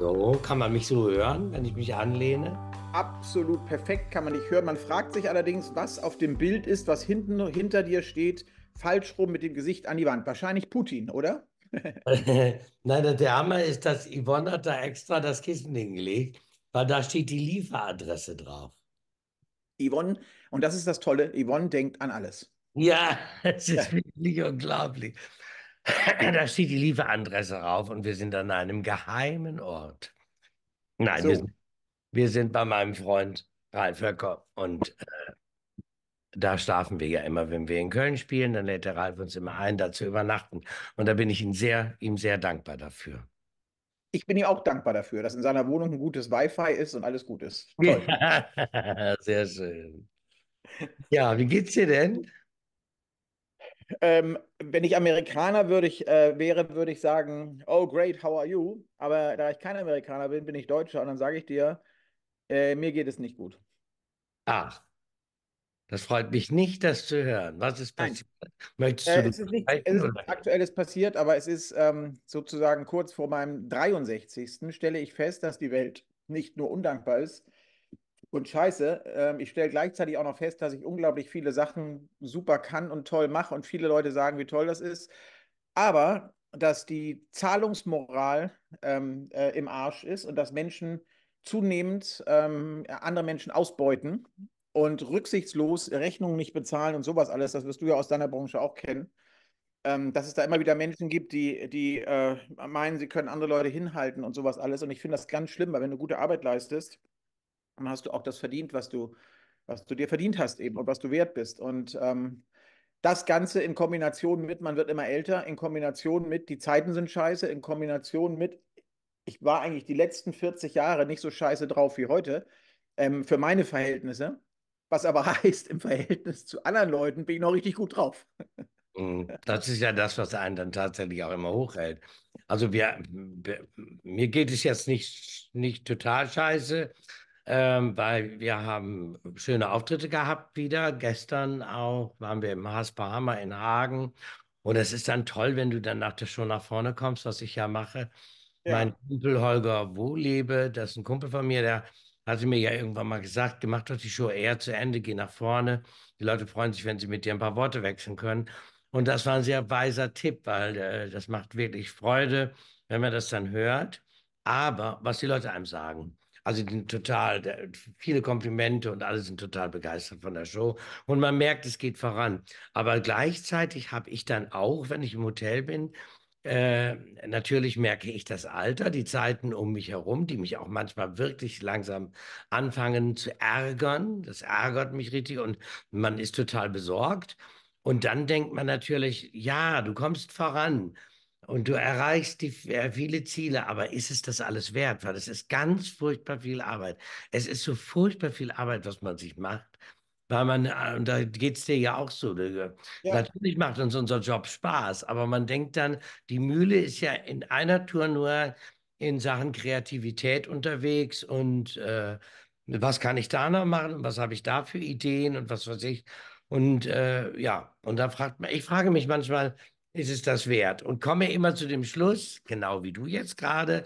So, kann man mich so hören, wenn ich mich anlehne? Absolut perfekt kann man dich hören. Man fragt sich allerdings, was auf dem Bild ist, was hinten hinter dir steht, falsch rum mit dem Gesicht an die Wand. Wahrscheinlich Putin, oder? Nein, der Hammer ist, dass Yvonne hat da extra das Kissen hingelegt, weil da steht die Lieferadresse drauf. Yvonne, und das ist das Tolle, Yvonne denkt an alles. Ja, es ist wirklich unglaublich. da steht die Lieferadresse rauf und wir sind an einem geheimen Ort. Nein, so. wir, sind, wir, sind, bei meinem Freund Ralf Höcker und äh, da schlafen wir ja immer, wenn wir in Köln spielen, dann lädt der Ralf uns immer ein, da zu übernachten. Und da bin ich ihm sehr, ihm sehr dankbar dafür. Ich bin ihm auch dankbar dafür, dass in seiner Wohnung ein gutes Wi-Fi ist und alles gut ist. sehr schön. Ja, wie geht's dir denn? Ähm, wenn ich Amerikaner würde ich, äh, wäre, würde ich sagen, oh great, how are you? Aber da ich kein Amerikaner bin, bin ich Deutscher und dann sage ich dir, äh, mir geht es nicht gut. Ach, das freut mich nicht, das zu hören. Was ist passiert? Nein. Möchtest äh, du äh, es ist, nicht, es ist aktuelles passiert, aber es ist ähm, sozusagen kurz vor meinem 63. stelle ich fest, dass die Welt nicht nur undankbar ist, und scheiße. Ähm, ich stelle gleichzeitig auch noch fest, dass ich unglaublich viele Sachen super kann und toll mache und viele Leute sagen, wie toll das ist. Aber dass die Zahlungsmoral ähm, äh, im Arsch ist und dass Menschen zunehmend ähm, andere Menschen ausbeuten und rücksichtslos Rechnungen nicht bezahlen und sowas alles, das wirst du ja aus deiner Branche auch kennen, ähm, dass es da immer wieder Menschen gibt, die, die äh, meinen, sie können andere Leute hinhalten und sowas alles. Und ich finde das ganz schlimm, weil wenn du gute Arbeit leistest, dann hast du auch das verdient, was du, was du dir verdient hast eben und was du wert bist. Und ähm, das Ganze in Kombination mit, man wird immer älter, in Kombination mit, die Zeiten sind scheiße, in Kombination mit, ich war eigentlich die letzten 40 Jahre nicht so scheiße drauf wie heute, ähm, für meine Verhältnisse. Was aber heißt, im Verhältnis zu anderen Leuten bin ich noch richtig gut drauf. Mhm. Das ist ja das, was einen dann tatsächlich auch immer hochhält. Also wir, wir mir geht es jetzt nicht, nicht total scheiße, ähm, weil wir haben schöne Auftritte gehabt wieder. Gestern auch waren wir im HSP Hammer in Hagen. Und es ist dann toll, wenn du dann nach der Show nach vorne kommst, was ich ja mache. Ja. Mein Kumpel Holger Wohlebe, das ist ein Kumpel von mir, der hatte mir ja irgendwann mal gesagt, gemacht doch die Show eher zu Ende, geh nach vorne. Die Leute freuen sich, wenn sie mit dir ein paar Worte wechseln können. Und das war ein sehr weiser Tipp, weil äh, das macht wirklich Freude, wenn man das dann hört. Aber was die Leute einem sagen, also die sind total, viele Komplimente und alle sind total begeistert von der Show. Und man merkt, es geht voran. Aber gleichzeitig habe ich dann auch, wenn ich im Hotel bin, äh, natürlich merke ich das Alter, die Zeiten um mich herum, die mich auch manchmal wirklich langsam anfangen zu ärgern. Das ärgert mich richtig und man ist total besorgt. Und dann denkt man natürlich, ja, du kommst voran. Und du erreichst die, äh, viele Ziele, aber ist es das alles wert? Weil es ist ganz furchtbar viel Arbeit. Es ist so furchtbar viel Arbeit, was man sich macht. Weil man, äh, und da geht es dir ja auch so. Ne, ja. Natürlich macht uns unser Job Spaß, aber man denkt dann, die Mühle ist ja in einer Tour nur in Sachen Kreativität unterwegs und äh, was kann ich da noch machen und was habe ich da für Ideen und was weiß ich. Und äh, ja, und da fragt man, ich frage mich manchmal, ist es das wert? Und komme immer zu dem Schluss, genau wie du jetzt gerade,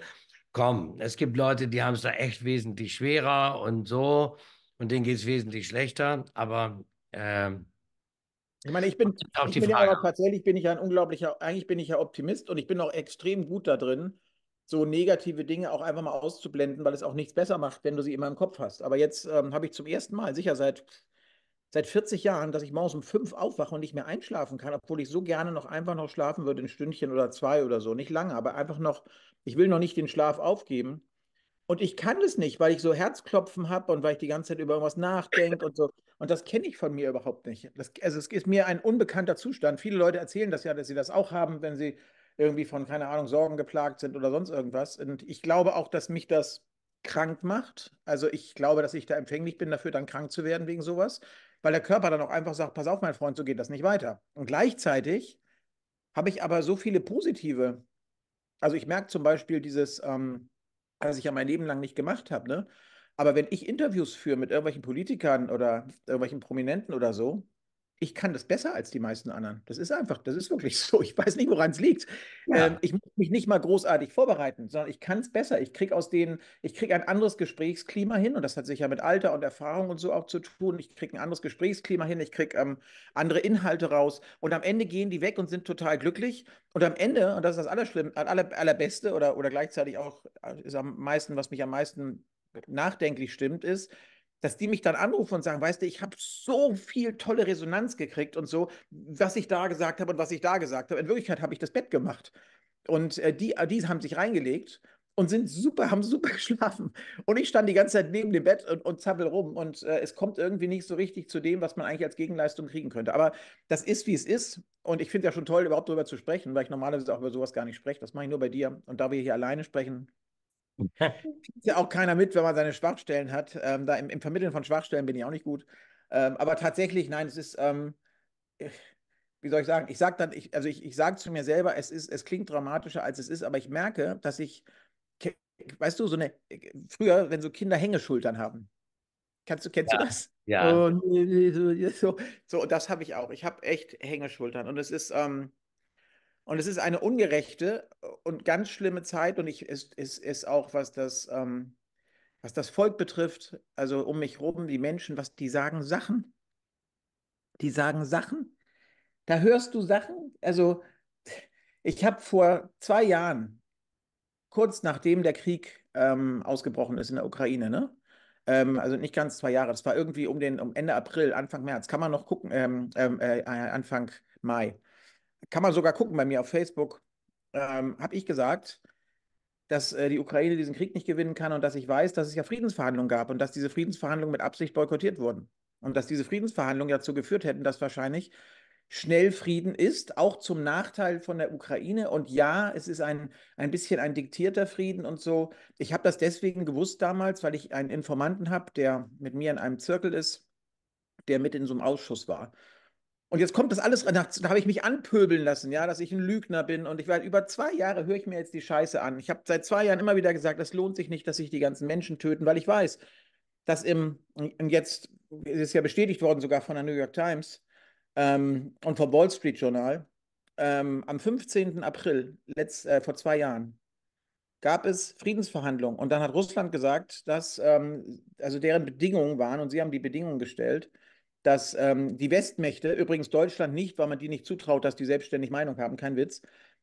komm, es gibt Leute, die haben es da echt wesentlich schwerer und so und denen geht es wesentlich schlechter, aber äh, ich meine, ich bin, auch ich bin ja aber tatsächlich bin ich ein unglaublicher, eigentlich bin ich ja Optimist und ich bin auch extrem gut da drin, so negative Dinge auch einfach mal auszublenden, weil es auch nichts besser macht, wenn du sie immer im Kopf hast. Aber jetzt ähm, habe ich zum ersten Mal, sicher seit seit 40 Jahren, dass ich morgens um fünf aufwache und nicht mehr einschlafen kann, obwohl ich so gerne noch einfach noch schlafen würde, ein Stündchen oder zwei oder so. Nicht lange, aber einfach noch, ich will noch nicht den Schlaf aufgeben. Und ich kann das nicht, weil ich so Herzklopfen habe und weil ich die ganze Zeit über irgendwas nachdenke und so. Und das kenne ich von mir überhaupt nicht. Das, also es ist mir ein unbekannter Zustand. Viele Leute erzählen das ja, dass sie das auch haben, wenn sie irgendwie von, keine Ahnung, Sorgen geplagt sind oder sonst irgendwas. Und ich glaube auch, dass mich das krank macht. Also ich glaube, dass ich da empfänglich bin dafür, dann krank zu werden wegen sowas weil der Körper dann auch einfach sagt, pass auf, mein Freund, so geht das nicht weiter. Und gleichzeitig habe ich aber so viele positive, also ich merke zum Beispiel dieses, ähm, was ich ja mein Leben lang nicht gemacht habe, ne? Aber wenn ich Interviews führe mit irgendwelchen Politikern oder irgendwelchen Prominenten oder so, ich kann das besser als die meisten anderen. Das ist einfach, das ist wirklich so. Ich weiß nicht, woran es liegt. Ja. Ähm, ich muss mich nicht mal großartig vorbereiten, sondern ich kann es besser. Ich kriege aus denen, ich kriege ein anderes Gesprächsklima hin und das hat sich ja mit Alter und Erfahrung und so auch zu tun. Ich kriege ein anderes Gesprächsklima hin, ich kriege ähm, andere Inhalte raus und am Ende gehen die weg und sind total glücklich. Und am Ende, und das ist das Allerschlimm, aller, Allerbeste oder, oder gleichzeitig auch äh, ist am meisten, was mich am meisten nachdenklich stimmt, ist, dass die mich dann anrufen und sagen, weißt du, ich habe so viel tolle Resonanz gekriegt und so, was ich da gesagt habe und was ich da gesagt habe. In Wirklichkeit habe ich das Bett gemacht. Und äh, die, äh, die haben sich reingelegt und sind super, haben super geschlafen. Und ich stand die ganze Zeit neben dem Bett und, und zappel rum. Und äh, es kommt irgendwie nicht so richtig zu dem, was man eigentlich als Gegenleistung kriegen könnte. Aber das ist, wie es ist. Und ich finde es ja schon toll, überhaupt darüber zu sprechen, weil ich normalerweise auch über sowas gar nicht spreche. Das mache ich nur bei dir. Und da wir hier alleine sprechen, hm. Kriegt ja auch keiner mit, wenn man seine Schwachstellen hat. Ähm, da im, im, Vermitteln von Schwachstellen bin ich auch nicht gut. Ähm, aber tatsächlich, nein, es ist, ähm, wie soll ich sagen, ich sage dann, ich, also ich, ich sage zu mir selber, es ist, es klingt dramatischer als es ist, aber ich merke, dass ich, weißt du, so eine, äh, früher, wenn so Kinder Hängeschultern haben. Kannst du, kennst ja. du das? Ja. Und, oh, so, so, das habe ich auch. Ich habe echt Hängeschultern. Und es ist, ähm, und es ist eine ungerechte äh, und ganz schlimme Zeit und ich, es, es ist auch, was das, ähm, was das Volk betrifft, also um mich herum, die Menschen, was die sagen, Sachen. Die sagen Sachen. Da hörst du Sachen. Also ich habe vor zwei Jahren, kurz nachdem der Krieg ähm, ausgebrochen ist in der Ukraine, ne? Ähm, also nicht ganz zwei Jahre, das war irgendwie um den um Ende April, Anfang März, kann man noch gucken, ähm, ähm, äh, äh, Anfang Mai kann man sogar gucken bei mir auf Facebook, ähm, habe ich gesagt, dass äh, die Ukraine diesen Krieg nicht gewinnen kann und dass ich weiß, dass es ja Friedensverhandlungen gab und dass diese Friedensverhandlungen mit Absicht boykottiert wurden. Und dass diese Friedensverhandlungen dazu geführt hätten, dass wahrscheinlich schnell Frieden ist, auch zum Nachteil von der Ukraine. Und ja, es ist ein, ein bisschen ein diktierter Frieden und so. Ich habe das deswegen gewusst damals, weil ich einen Informanten habe, der mit mir in einem Zirkel ist, der mit in so einem Ausschuss war. Und jetzt kommt das alles, da habe ich mich anpöbeln lassen, ja, dass ich ein Lügner bin. Und ich war über zwei Jahre höre ich mir jetzt die Scheiße an. Ich habe seit zwei Jahren immer wieder gesagt, das lohnt sich nicht, dass sich die ganzen Menschen töten, weil ich weiß, dass im, und jetzt ist ja bestätigt worden sogar von der New York Times ähm, und vom Wall Street Journal, ähm, am 15. April letzt, äh, vor zwei Jahren gab es Friedensverhandlungen. Und dann hat Russland gesagt, dass, ähm, also deren Bedingungen waren, und sie haben die Bedingungen gestellt, dass ähm, die Westmächte, übrigens Deutschland nicht, weil man die nicht zutraut, dass die selbstständig Meinung haben, kein Witz.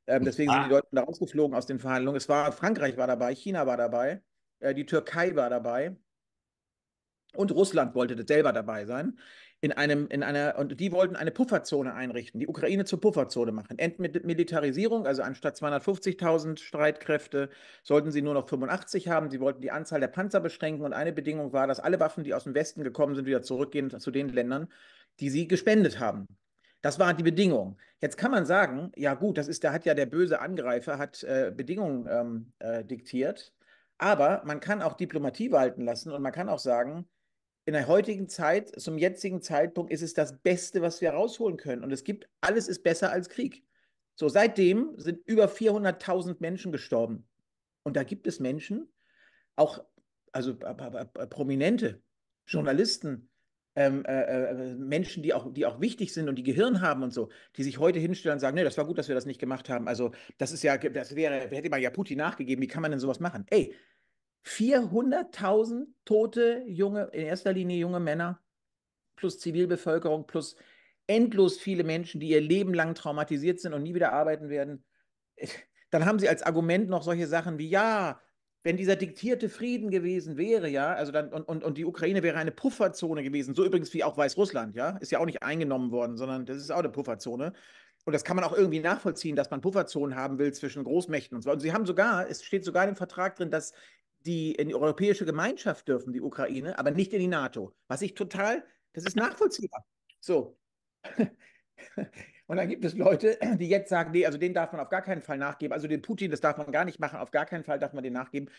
Ähm, deswegen ah. sind die Deutschen ah. da rausgeflogen aus den Verhandlungen. Es war Frankreich war dabei, China war dabei, äh, die Türkei war dabei und Russland wollte selber dabei sein in einem, in einer, und die wollten eine Pufferzone einrichten, die Ukraine zur Pufferzone machen. Entmilitarisierung, also anstatt 250.000 Streitkräfte sollten sie nur noch 85 haben. Sie wollten die Anzahl der Panzer beschränken und eine Bedingung war, dass alle Waffen, die aus dem Westen gekommen sind, wieder zurückgehen zu den Ländern, die sie gespendet haben. Das war die Bedingung. Jetzt kann man sagen, ja gut, das ist, da hat ja der böse Angreifer hat äh, Bedingungen ähm, äh, diktiert. Aber man kann auch Diplomatie walten lassen und man kann auch sagen, in der heutigen Zeit, zum jetzigen Zeitpunkt, ist es das Beste, was wir rausholen können. Und es gibt, alles ist besser als Krieg. So, seitdem sind über 400.000 Menschen gestorben. Und da gibt es Menschen, auch, also äh, äh, äh, prominente Journalisten, ähm, äh, äh, Menschen, die auch, die auch wichtig sind und die Gehirn haben und so, die sich heute hinstellen und sagen, nee, das war gut, dass wir das nicht gemacht haben. Also das ist ja, das wäre, hätte man ja Putin nachgegeben, wie kann man denn sowas machen? Ey, 400.000 tote junge, in erster Linie junge Männer, plus Zivilbevölkerung, plus endlos viele Menschen, die ihr Leben lang traumatisiert sind und nie wieder arbeiten werden. Dann haben sie als Argument noch solche Sachen wie, ja, wenn dieser diktierte Frieden gewesen wäre, ja, also dann, und, und, und die Ukraine wäre eine Pufferzone gewesen, so übrigens wie auch Weißrussland, ja, ist ja auch nicht eingenommen worden, sondern das ist auch eine Pufferzone. Und das kann man auch irgendwie nachvollziehen, dass man Pufferzonen haben will zwischen Großmächten und so. Und sie haben sogar, es steht sogar im Vertrag drin, dass die in die europäische Gemeinschaft dürfen, die Ukraine, aber nicht in die NATO. Was ich total, das ist nachvollziehbar. So. Und dann gibt es Leute, die jetzt sagen, nee, also den darf man auf gar keinen Fall nachgeben. Also den Putin, das darf man gar nicht machen. Auf gar keinen Fall darf man den nachgeben.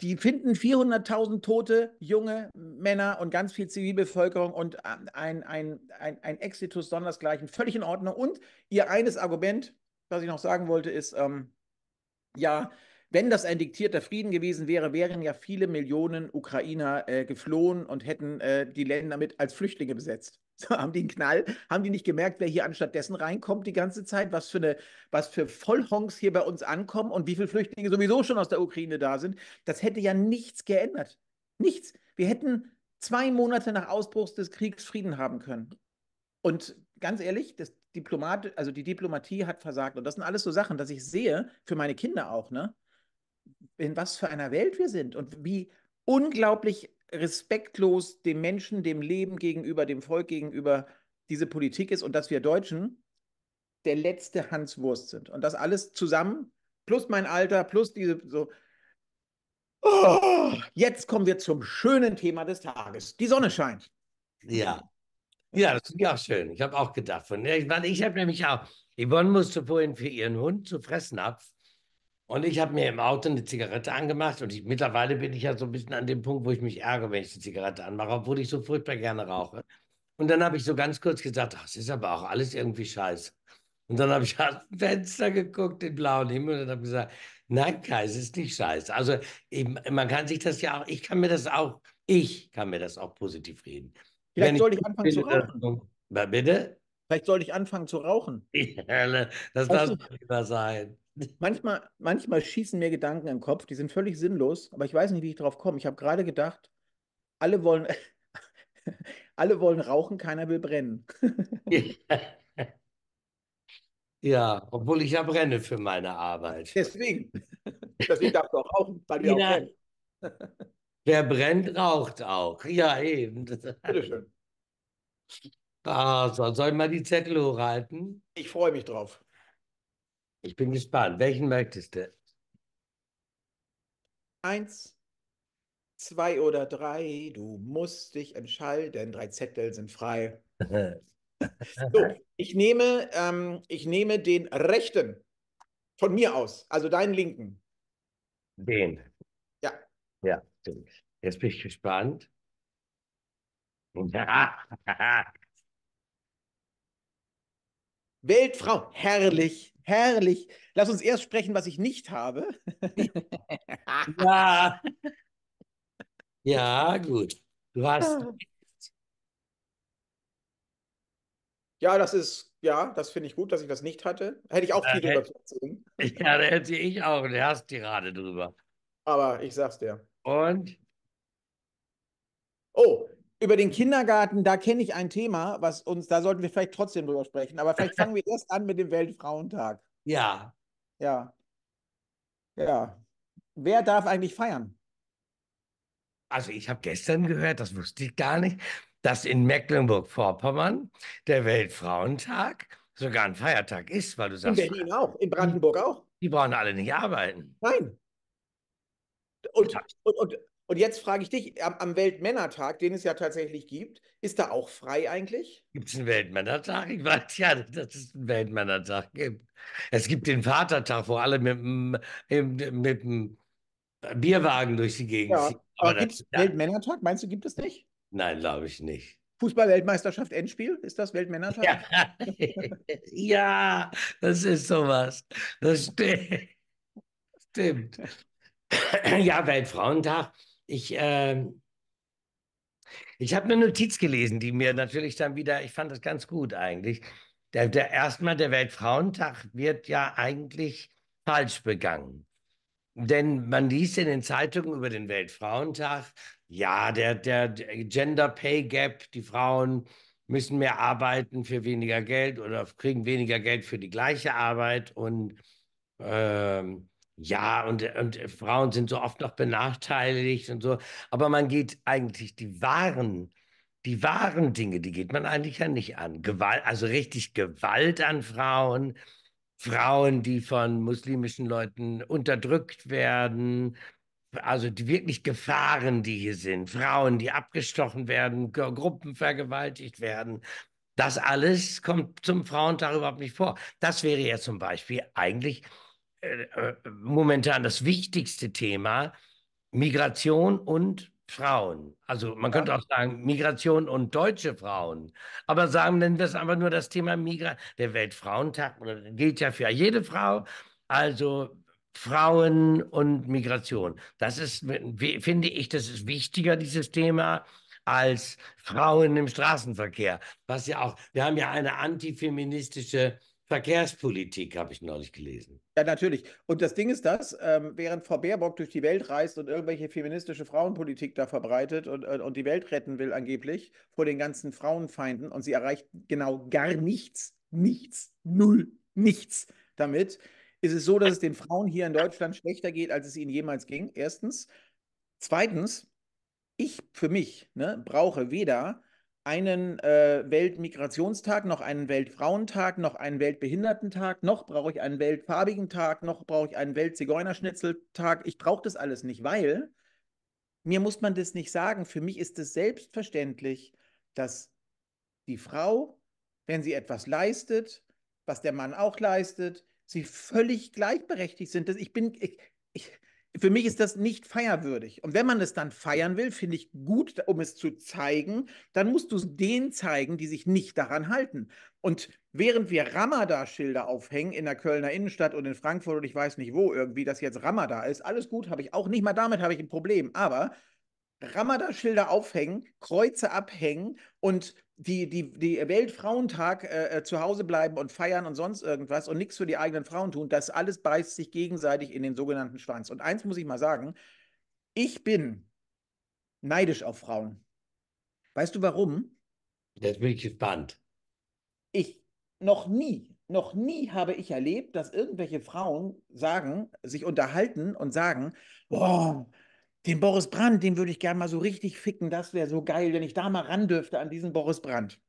Die finden 400.000 tote junge Männer und ganz viel Zivilbevölkerung und ähm, ein, ein, ein, ein Exitus sondersgleichen völlig in Ordnung. Und ihr eines Argument, was ich noch sagen wollte, ist, ähm, ja, wenn das ein diktierter Frieden gewesen wäre, wären ja viele Millionen Ukrainer äh, geflohen und hätten äh, die Länder mit als Flüchtlinge besetzt. So, haben die einen Knall? Haben die nicht gemerkt, wer hier anstattdessen reinkommt die ganze Zeit? Was für, eine, was für Vollhongs hier bei uns ankommen und wie viele Flüchtlinge sowieso schon aus der Ukraine da sind? Das hätte ja nichts geändert. Nichts. Wir hätten zwei Monate nach Ausbruch des Kriegs Frieden haben können. Und ganz ehrlich, das Diplomat, also die Diplomatie hat versagt. Und das sind alles so Sachen, dass ich sehe, für meine Kinder auch, ne? in was für einer Welt wir sind und wie unglaublich respektlos dem Menschen, dem Leben gegenüber, dem Volk gegenüber diese Politik ist und dass wir Deutschen der letzte Hanswurst sind. Und das alles zusammen, plus mein Alter, plus diese so. Oh, jetzt kommen wir zum schönen Thema des Tages. Die Sonne scheint. Ja. Ja, das finde ich auch schön. Ich habe auch gedacht von. Ich, ich habe nämlich auch. Yvonne musste vorhin für ihren Hund zu fressen ab und ich habe mir im Auto eine Zigarette angemacht und ich, mittlerweile bin ich ja so ein bisschen an dem Punkt, wo ich mich ärgere, wenn ich die Zigarette anmache, obwohl ich so furchtbar gerne rauche. Und dann habe ich so ganz kurz gesagt, ach, das ist aber auch alles irgendwie scheiße. Und dann habe ich aus dem Fenster geguckt, den blauen Himmel, und habe gesagt, nein, Kai, es ist nicht scheiße. Also eben, man kann sich das ja auch, ich kann mir das auch, ich kann mir das auch positiv reden. Vielleicht sollte ich, äh, ich anfangen zu rauchen. Bitte? Vielleicht sollte ich anfangen zu rauchen. das darf nicht lieber sein manchmal, manchmal schießen mir Gedanken im Kopf, die sind völlig sinnlos, aber ich weiß nicht, wie ich drauf komme. Ich habe gerade gedacht, alle wollen, alle wollen rauchen, keiner will brennen. ja, obwohl ich ja brenne für meine Arbeit. Deswegen. Deswegen darfst du auch rauchen, weil wir auch brennen. Wer brennt, raucht auch. Ja, eben. Bitteschön. Ah, also, soll ich mal die Zettel hochhalten? Ich freue mich drauf. Ich bin gespannt. Welchen möchtest du? Eins, zwei oder drei. Du musst dich entscheiden. Drei Zettel sind frei. so, ich nehme, ähm, ich nehme den rechten von mir aus, also deinen linken. Den. Ja. Ja, Jetzt bin ich gespannt. Weltfrau, herrlich. Herrlich. Lass uns erst sprechen, was ich nicht habe. ja. ja, gut. Du hast. Ah. Ja, das ist, ja, das finde ich gut, dass ich das nicht hatte. Hätte ich auch viel drüber zu erzählen. Ja, da hätte ich auch eine Hasstirade drüber. Aber ich sag's dir. Und? Oh, über den Kindergarten, da kenne ich ein Thema, was uns, da sollten wir vielleicht trotzdem drüber sprechen, aber vielleicht fangen wir erst an mit dem Weltfrauentag. Ja. Ja. Ja. Wer darf eigentlich feiern? Also ich habe gestern gehört, das wusste ich gar nicht, dass in Mecklenburg-Vorpommern der Weltfrauentag sogar ein Feiertag ist, weil du sagst. In Berlin auch, in Brandenburg auch. Die brauchen alle nicht arbeiten. Nein. Und, und, und und jetzt frage ich dich, am, am, Weltmännertag, den es ja tatsächlich gibt, ist da auch frei eigentlich? Gibt es einen Weltmännertag? Ich weiß ja, dass es einen Weltmännertag gibt. Es gibt den Vatertag, wo alle mit, mit, dem Bierwagen durch die Gegend ja. ziehen. Aber, Aber gibt es Weltmännertag? Meinst du, gibt es nicht? Nein, glaube ich nicht. Fußball-Weltmeisterschaft Endspiel? Ist das Weltmännertag? Ja. ja, das ist sowas. Das stimmt. stimmt. ja, Weltfrauentag ich, äh, ich habe eine Notiz gelesen, die mir natürlich dann wieder, ich fand das ganz gut eigentlich. Der, der erstmal der Weltfrauentag wird ja eigentlich falsch begangen. Denn man liest in den Zeitungen über den Weltfrauentag, ja, der, der, Gender Pay Gap, die Frauen müssen mehr arbeiten für weniger Geld oder kriegen weniger Geld für die gleiche Arbeit und ähm, ja, und, äh, und äh, Frauen sind so oft noch benachteiligt und so. Aber man geht eigentlich die wahren, die wahren Dinge, die geht man eigentlich ja nicht an. Gewalt, also richtig Gewalt an Frauen, Frauen, die von muslimischen Leuten unterdrückt werden, also die wirklich Gefahren, die hier sind, Frauen, die abgestochen werden, Gruppen vergewaltigt werden. Das alles kommt zum Frauentag überhaupt nicht vor. Das wäre ja zum Beispiel eigentlich äh, äh, momentan das wichtigste Thema, Migration und Frauen. Also man könnte auch sagen Migration und deutsche Frauen. Aber sagen nennen wir es einfach nur das Thema Migration. Der Weltfrauentag gilt ja für jede Frau. Also Frauen und Migration. Das ist, finde ich, das ist wichtiger, dieses Thema, als Frauen im Straßenverkehr. Was ja auch, wir haben ja eine antifeministische Verkehrspolitik habe ich neulich gelesen. Ja, natürlich. Und das Ding ist das, ähm, während Frau Baerbock durch die Welt reist und irgendwelche feministische Frauenpolitik da verbreitet und, äh, und die Welt retten will angeblich vor den ganzen Frauenfeinden und sie erreicht genau gar nichts, nichts, null, nichts damit, ist es so, dass es den Frauen hier in Deutschland schlechter geht, als es ihnen jemals ging, erstens. Zweitens, ich für mich ne, brauche weder einen äh, Weltmigrationstag, noch einen Weltfrauentag, noch einen Weltbehindertentag, noch brauche ich einen weltfarbigen Tag, noch brauche ich einen Weltzigeunerschnitzeltag. Ich brauche das alles nicht, weil mir muss man das nicht sagen. Für mich ist es selbstverständlich, dass die Frau, wenn sie etwas leistet, was der Mann auch leistet, sie völlig gleichberechtigt sind. Ich bin, ich, ich, für mich ist das nicht feierwürdig. Und wenn man es dann feiern will, finde ich gut, um es zu zeigen, dann musst du es denen zeigen, die sich nicht daran halten. Und während wir Ramada-Schilder aufhängen in der Kölner Innenstadt und in Frankfurt und ich weiß nicht wo irgendwie, dass jetzt Ramada ist, alles gut, habe ich auch nicht mal damit habe ich ein Problem. Aber Ramadan-Schilder aufhängen, Kreuze abhängen und die, die, die Weltfrauentag äh, äh, zu Hause bleiben und feiern und sonst irgendwas und nichts für die eigenen Frauen tun, das alles beißt sich gegenseitig in den sogenannten Schwanz. Und eins muss ich mal sagen, ich bin neidisch auf Frauen. Weißt du warum? Das bin ich gespannt. Ich noch nie, noch nie habe ich erlebt, dass irgendwelche Frauen sagen, sich unterhalten und sagen, boah, den Boris Brandt, den würde ich gerne mal so richtig ficken. Das wäre so geil, wenn ich da mal ran dürfte an diesen Boris Brandt.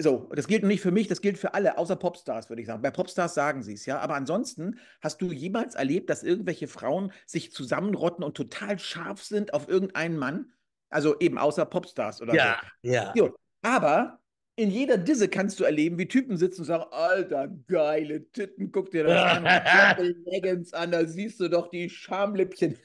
So, das gilt nicht für mich, das gilt für alle, außer Popstars, würde ich sagen. Bei Popstars sagen sie es, ja. Aber ansonsten, hast du jemals erlebt, dass irgendwelche Frauen sich zusammenrotten und total scharf sind auf irgendeinen Mann? Also eben außer Popstars oder ja, so. Ja, ja. Aber in jeder Disse kannst du erleben, wie Typen sitzen und sagen, alter, geile Titten, guck dir das an, Leggings an, da siehst du doch die Schamlippchen.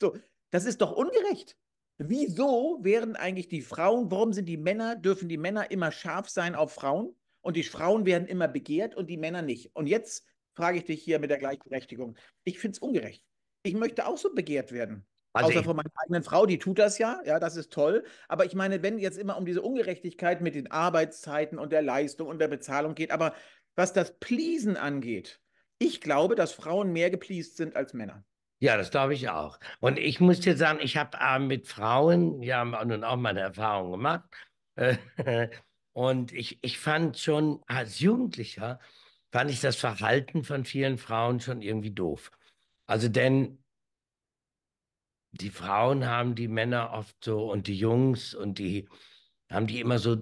So, das ist doch ungerecht. Wieso wären eigentlich die Frauen, warum sind die Männer, dürfen die Männer immer scharf sein auf Frauen und die Frauen werden immer begehrt und die Männer nicht? Und jetzt frage ich dich hier mit der Gleichberechtigung. Ich finde es ungerecht. Ich möchte auch so begehrt werden. Also Außer von meiner eigenen Frau, die tut das ja, ja, das ist toll. Aber ich meine, wenn jetzt immer um diese Ungerechtigkeit mit den Arbeitszeiten und der Leistung und der Bezahlung geht, aber was das Pleasen angeht, ich glaube, dass Frauen mehr gepleased sind als Männer. Ja, das glaube ich auch. Und ich muss dir sagen, ich habe äh, mit Frauen ja nun auch meine Erfahrung gemacht. und ich, ich fand schon als Jugendlicher, fand ich das Verhalten von vielen Frauen schon irgendwie doof. Also denn die Frauen haben die Männer oft so und die Jungs und die haben die immer so,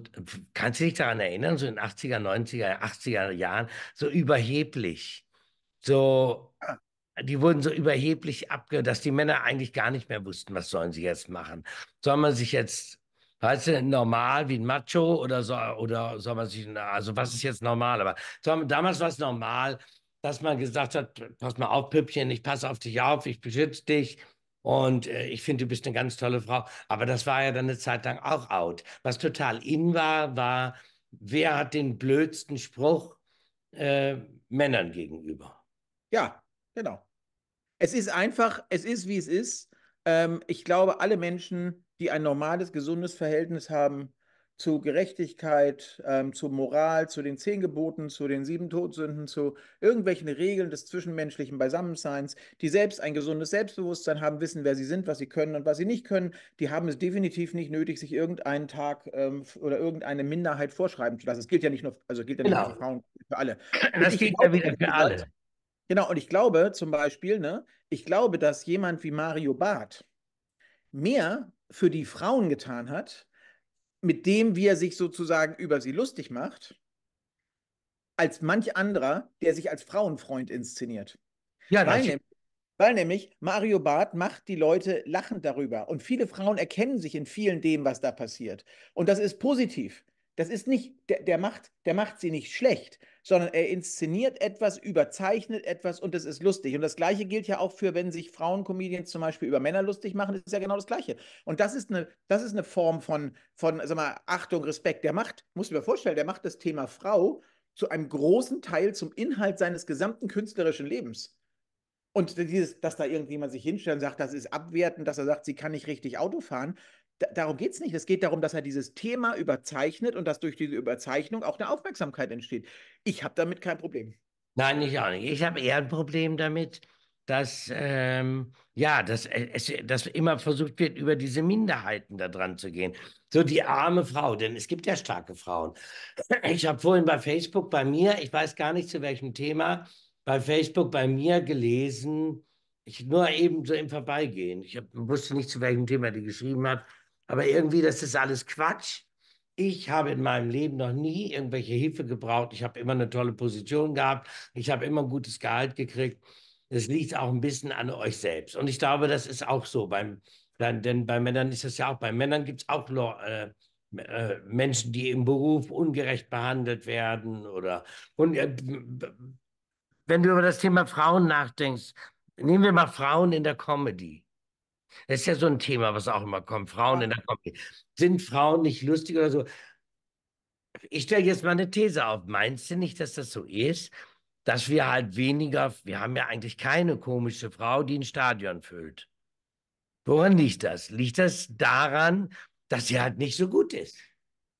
kannst du dich daran erinnern, so in 80er, 90er, 80er Jahren, so überheblich, so die wurden so überheblich abgehört, dass die Männer eigentlich gar nicht mehr wussten, was sollen sie jetzt machen. Soll man sich jetzt, weißt du, normal wie ein Macho oder so, oder soll man sich, also was ist jetzt normal? Aber man, damals war es normal, dass man gesagt hat, pass mal auf, Püppchen, ich passe auf dich auf, ich beschütze dich. Und äh, ich finde, du bist eine ganz tolle Frau. Aber das war ja dann eine Zeit lang auch out. Was total in war, war, wer hat den blödsten Spruch äh, Männern gegenüber? Ja, genau. Es ist einfach, es ist, wie es ist. Ähm, ich glaube, alle Menschen, die ein normales, gesundes Verhältnis haben zu Gerechtigkeit, ähm, zur Moral, zu den zehn Geboten, zu den sieben Todsünden, zu irgendwelchen Regeln des zwischenmenschlichen Beisammenseins, die selbst ein gesundes Selbstbewusstsein haben, wissen, wer sie sind, was sie können und was sie nicht können, die haben es definitiv nicht nötig, sich irgendeinen Tag ähm, oder irgendeine Minderheit vorschreiben zu lassen. Das gilt ja nicht nur, also gilt ja nicht genau. nur für genau. Frauen, für alle. das gilt ja wieder für alle. Genau, und ich glaube zum Beispiel, ne, ich glaube, dass jemand wie Mario Barth mehr für die Frauen getan hat, mit dem, wie er sich sozusagen über sie lustig macht, als manch anderer, der sich als Frauenfreund inszeniert. Ja, weil, nämlich, weil nämlich Mario Barth macht die Leute lachend darüber und viele Frauen erkennen sich in vielen dem, was da passiert. Und das ist positiv. Das ist nicht, der, der, macht, der macht sie nicht schlecht, sondern er inszeniert etwas, überzeichnet etwas und es ist lustig. Und das Gleiche gilt ja auch für, wenn sich Frauencomedians zum Beispiel über Männer lustig machen, ist ja genau das Gleiche. Und das ist eine, das ist eine Form von, von sag mal, Achtung, Respekt. Der macht, muss ich mir vorstellen, der macht das Thema Frau zu einem großen Teil zum Inhalt seines gesamten künstlerischen Lebens. Und dieses, dass da irgendjemand sich hinstellt und sagt, das ist abwertend, dass er sagt, sie kann nicht richtig Auto fahren, darum geht es nicht. Es geht darum, dass er dieses Thema überzeichnet und dass durch diese Überzeichnung auch eine Aufmerksamkeit entsteht. Ich habe damit kein Problem. Nein, ich auch nicht. Ich habe eher ein Problem damit, dass, ähm, ja, dass, äh, es, dass immer versucht wird, über diese Minderheiten da dran zu gehen. So die arme Frau, denn es gibt ja starke Frauen. Ich habe vorhin bei Facebook bei mir, ich weiß gar nicht zu welchem Thema, bei Facebook bei mir gelesen, ich nur eben so im Vorbeigehen. Ich hab, wusste nicht, zu welchem Thema die geschrieben hat. Aber irgendwie, das ist alles Quatsch. Ich habe in meinem Leben noch nie irgendwelche Hilfe gebraucht. Ich habe immer eine tolle Position gehabt. Ich habe immer ein gutes Gehalt gekriegt. Es liegt auch ein bisschen an euch selbst. Und ich glaube, das ist auch so. Beim, denn bei Männern ist das ja auch. Bei Männern gibt es auch äh, äh, Menschen, die im Beruf ungerecht behandelt werden. Oder, und äh, wenn du über das Thema Frauen nachdenkst, nehmen wir mal Frauen in der Comedy. Das ist ja so ein Thema, was auch immer kommt. Frauen in der Comedy. Sind Frauen nicht lustig oder so? Ich stelle jetzt mal eine These auf. Meinst du nicht, dass das so ist? Dass wir halt weniger, wir haben ja eigentlich keine komische Frau, die ein Stadion füllt. Woran liegt das? Liegt das daran, dass sie halt nicht so gut ist?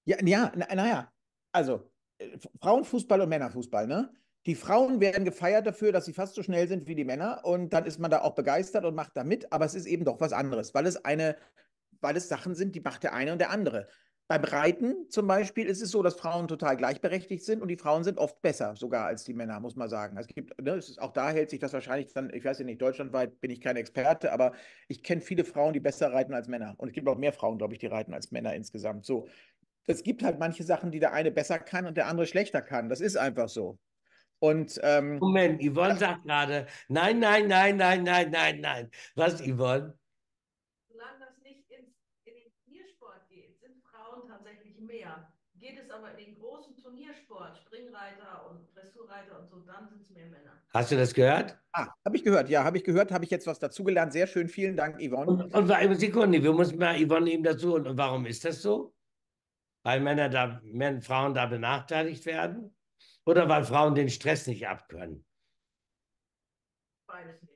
Ja, naja, na also äh, Frauenfußball und Männerfußball, ne? Die Frauen werden gefeiert dafür, dass sie fast so schnell sind wie die Männer und dann ist man da auch begeistert und macht da mit, aber es ist eben doch was anderes, weil es eine, weil es Sachen sind, die macht der eine und der andere. Beim Reiten zum Beispiel ist es so, dass Frauen total gleichberechtigt sind und die Frauen sind oft besser sogar als die Männer, muss man sagen. Es gibt, ne, es ist, auch da hält sich das wahrscheinlich dann, ich weiß ja nicht, deutschlandweit bin ich kein Experte, aber ich kenne viele Frauen, die besser reiten als Männer. Und es gibt auch mehr Frauen, glaube ich, die reiten als Männer insgesamt. So. Es gibt halt manche Sachen, die der eine besser kann und der andere schlechter kann. Das ist einfach so. Und, ähm, Moment, Yvonne ja. sagt gerade, nein, nein, nein, nein, nein, nein, nein. Was, Yvonne? Solange das nicht in, in den Turniersport geht, sind Frauen tatsächlich mehr. Geht es aber in den großen Turniersport, Springreiter und Dressurreiter und so, dann sind es mehr Männer. Hast du das gehört? Ah, habe ich gehört, ja, habe ich gehört, habe ich jetzt was dazugelernt. Sehr schön, vielen Dank, Yvonne. Und, und Sekunde, wir müssen mal Yvonne eben dazu. Und, und warum ist das so? Weil Männer da, Männer, Frauen da benachteiligt werden? oder weil Frauen den Stress nicht abkönnen? Beides nicht.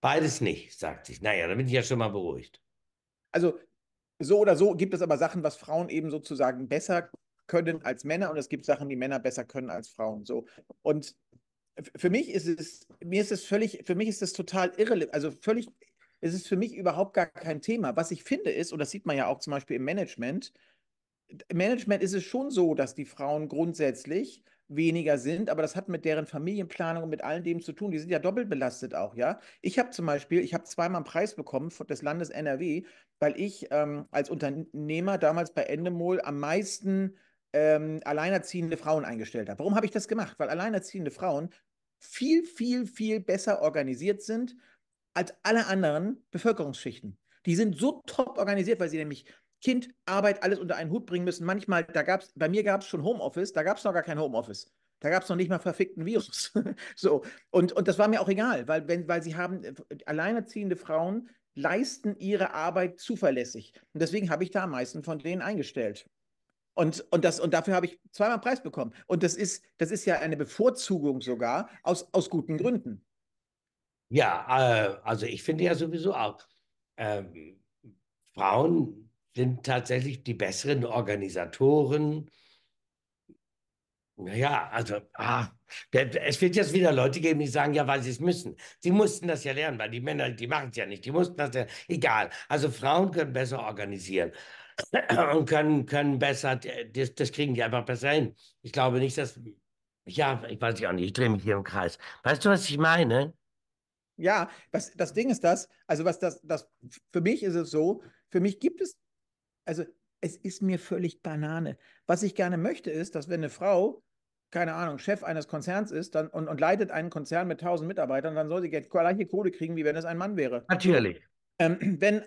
Beides nicht, sagt sich. Naja, da bin ich ja schon mal beruhigt. Also so oder so gibt es aber Sachen, was Frauen eben sozusagen besser können als Männer und es gibt Sachen, die Männer besser können als Frauen. So. Und für mich ist es, mir ist es völlig, für mich ist es total irre, also völlig, es ist für mich überhaupt gar kein Thema. Was ich finde ist, und das sieht man ja auch zum Beispiel im Management, im Management ist es schon so, dass die Frauen grundsätzlich weniger sind, aber das hat mit deren Familienplanung und mit all dem zu tun. Die sind ja doppelt belastet auch, ja. Ich habe zum Beispiel, ich habe zweimal einen Preis bekommen des Landes NRW, weil ich ähm, als Unternehmer damals bei Endemol am meisten ähm, alleinerziehende Frauen eingestellt habe. Warum habe ich das gemacht? Weil alleinerziehende Frauen viel, viel, viel besser organisiert sind als alle anderen Bevölkerungsschichten. Die sind so top organisiert, weil sie nämlich Kind, Arbeit, alles unter einen Hut bringen müssen. Manchmal, da gab's, bei mir gab es schon Homeoffice, da gab es noch gar kein Homeoffice. Da gab es noch nicht mal verfickten Virus. so. Und, und das war mir auch egal, weil, wenn, weil sie haben, äh, alleinerziehende Frauen leisten ihre Arbeit zuverlässig. Und deswegen habe ich da am meisten von denen eingestellt. Und, und, das, und dafür habe ich zweimal Preis bekommen. Und das ist, das ist ja eine Bevorzugung sogar aus, aus guten Gründen. Ja, äh, also ich finde ja sowieso auch, ähm, Frauen sind tatsächlich die besseren Organisatoren. Naja, also, ah, es wird jetzt wieder Leute geben, die sagen, ja, weil sie es müssen. Sie mussten das ja lernen, weil die Männer, die machen es ja nicht. Die mussten das ja, egal. Also Frauen können besser organisieren und können, können besser, das, das kriegen die einfach besser hin. Ich glaube nicht, dass, ja, ich weiß nicht auch nicht, ich drehe mich hier im Kreis. Weißt du, was ich meine? Ja, was, das Ding ist das, also was das, das, für mich ist es so, für mich gibt es also es ist mir völlig Banane. Was ich gerne möchte, ist, dass wenn eine Frau, keine Ahnung, Chef eines Konzerns ist dann, und, und leitet einen Konzern mit 1000 Mitarbeitern, dann soll sie gleiche Kohle kriegen, wie wenn es ein Mann wäre. Natürlich. Ähm, wenn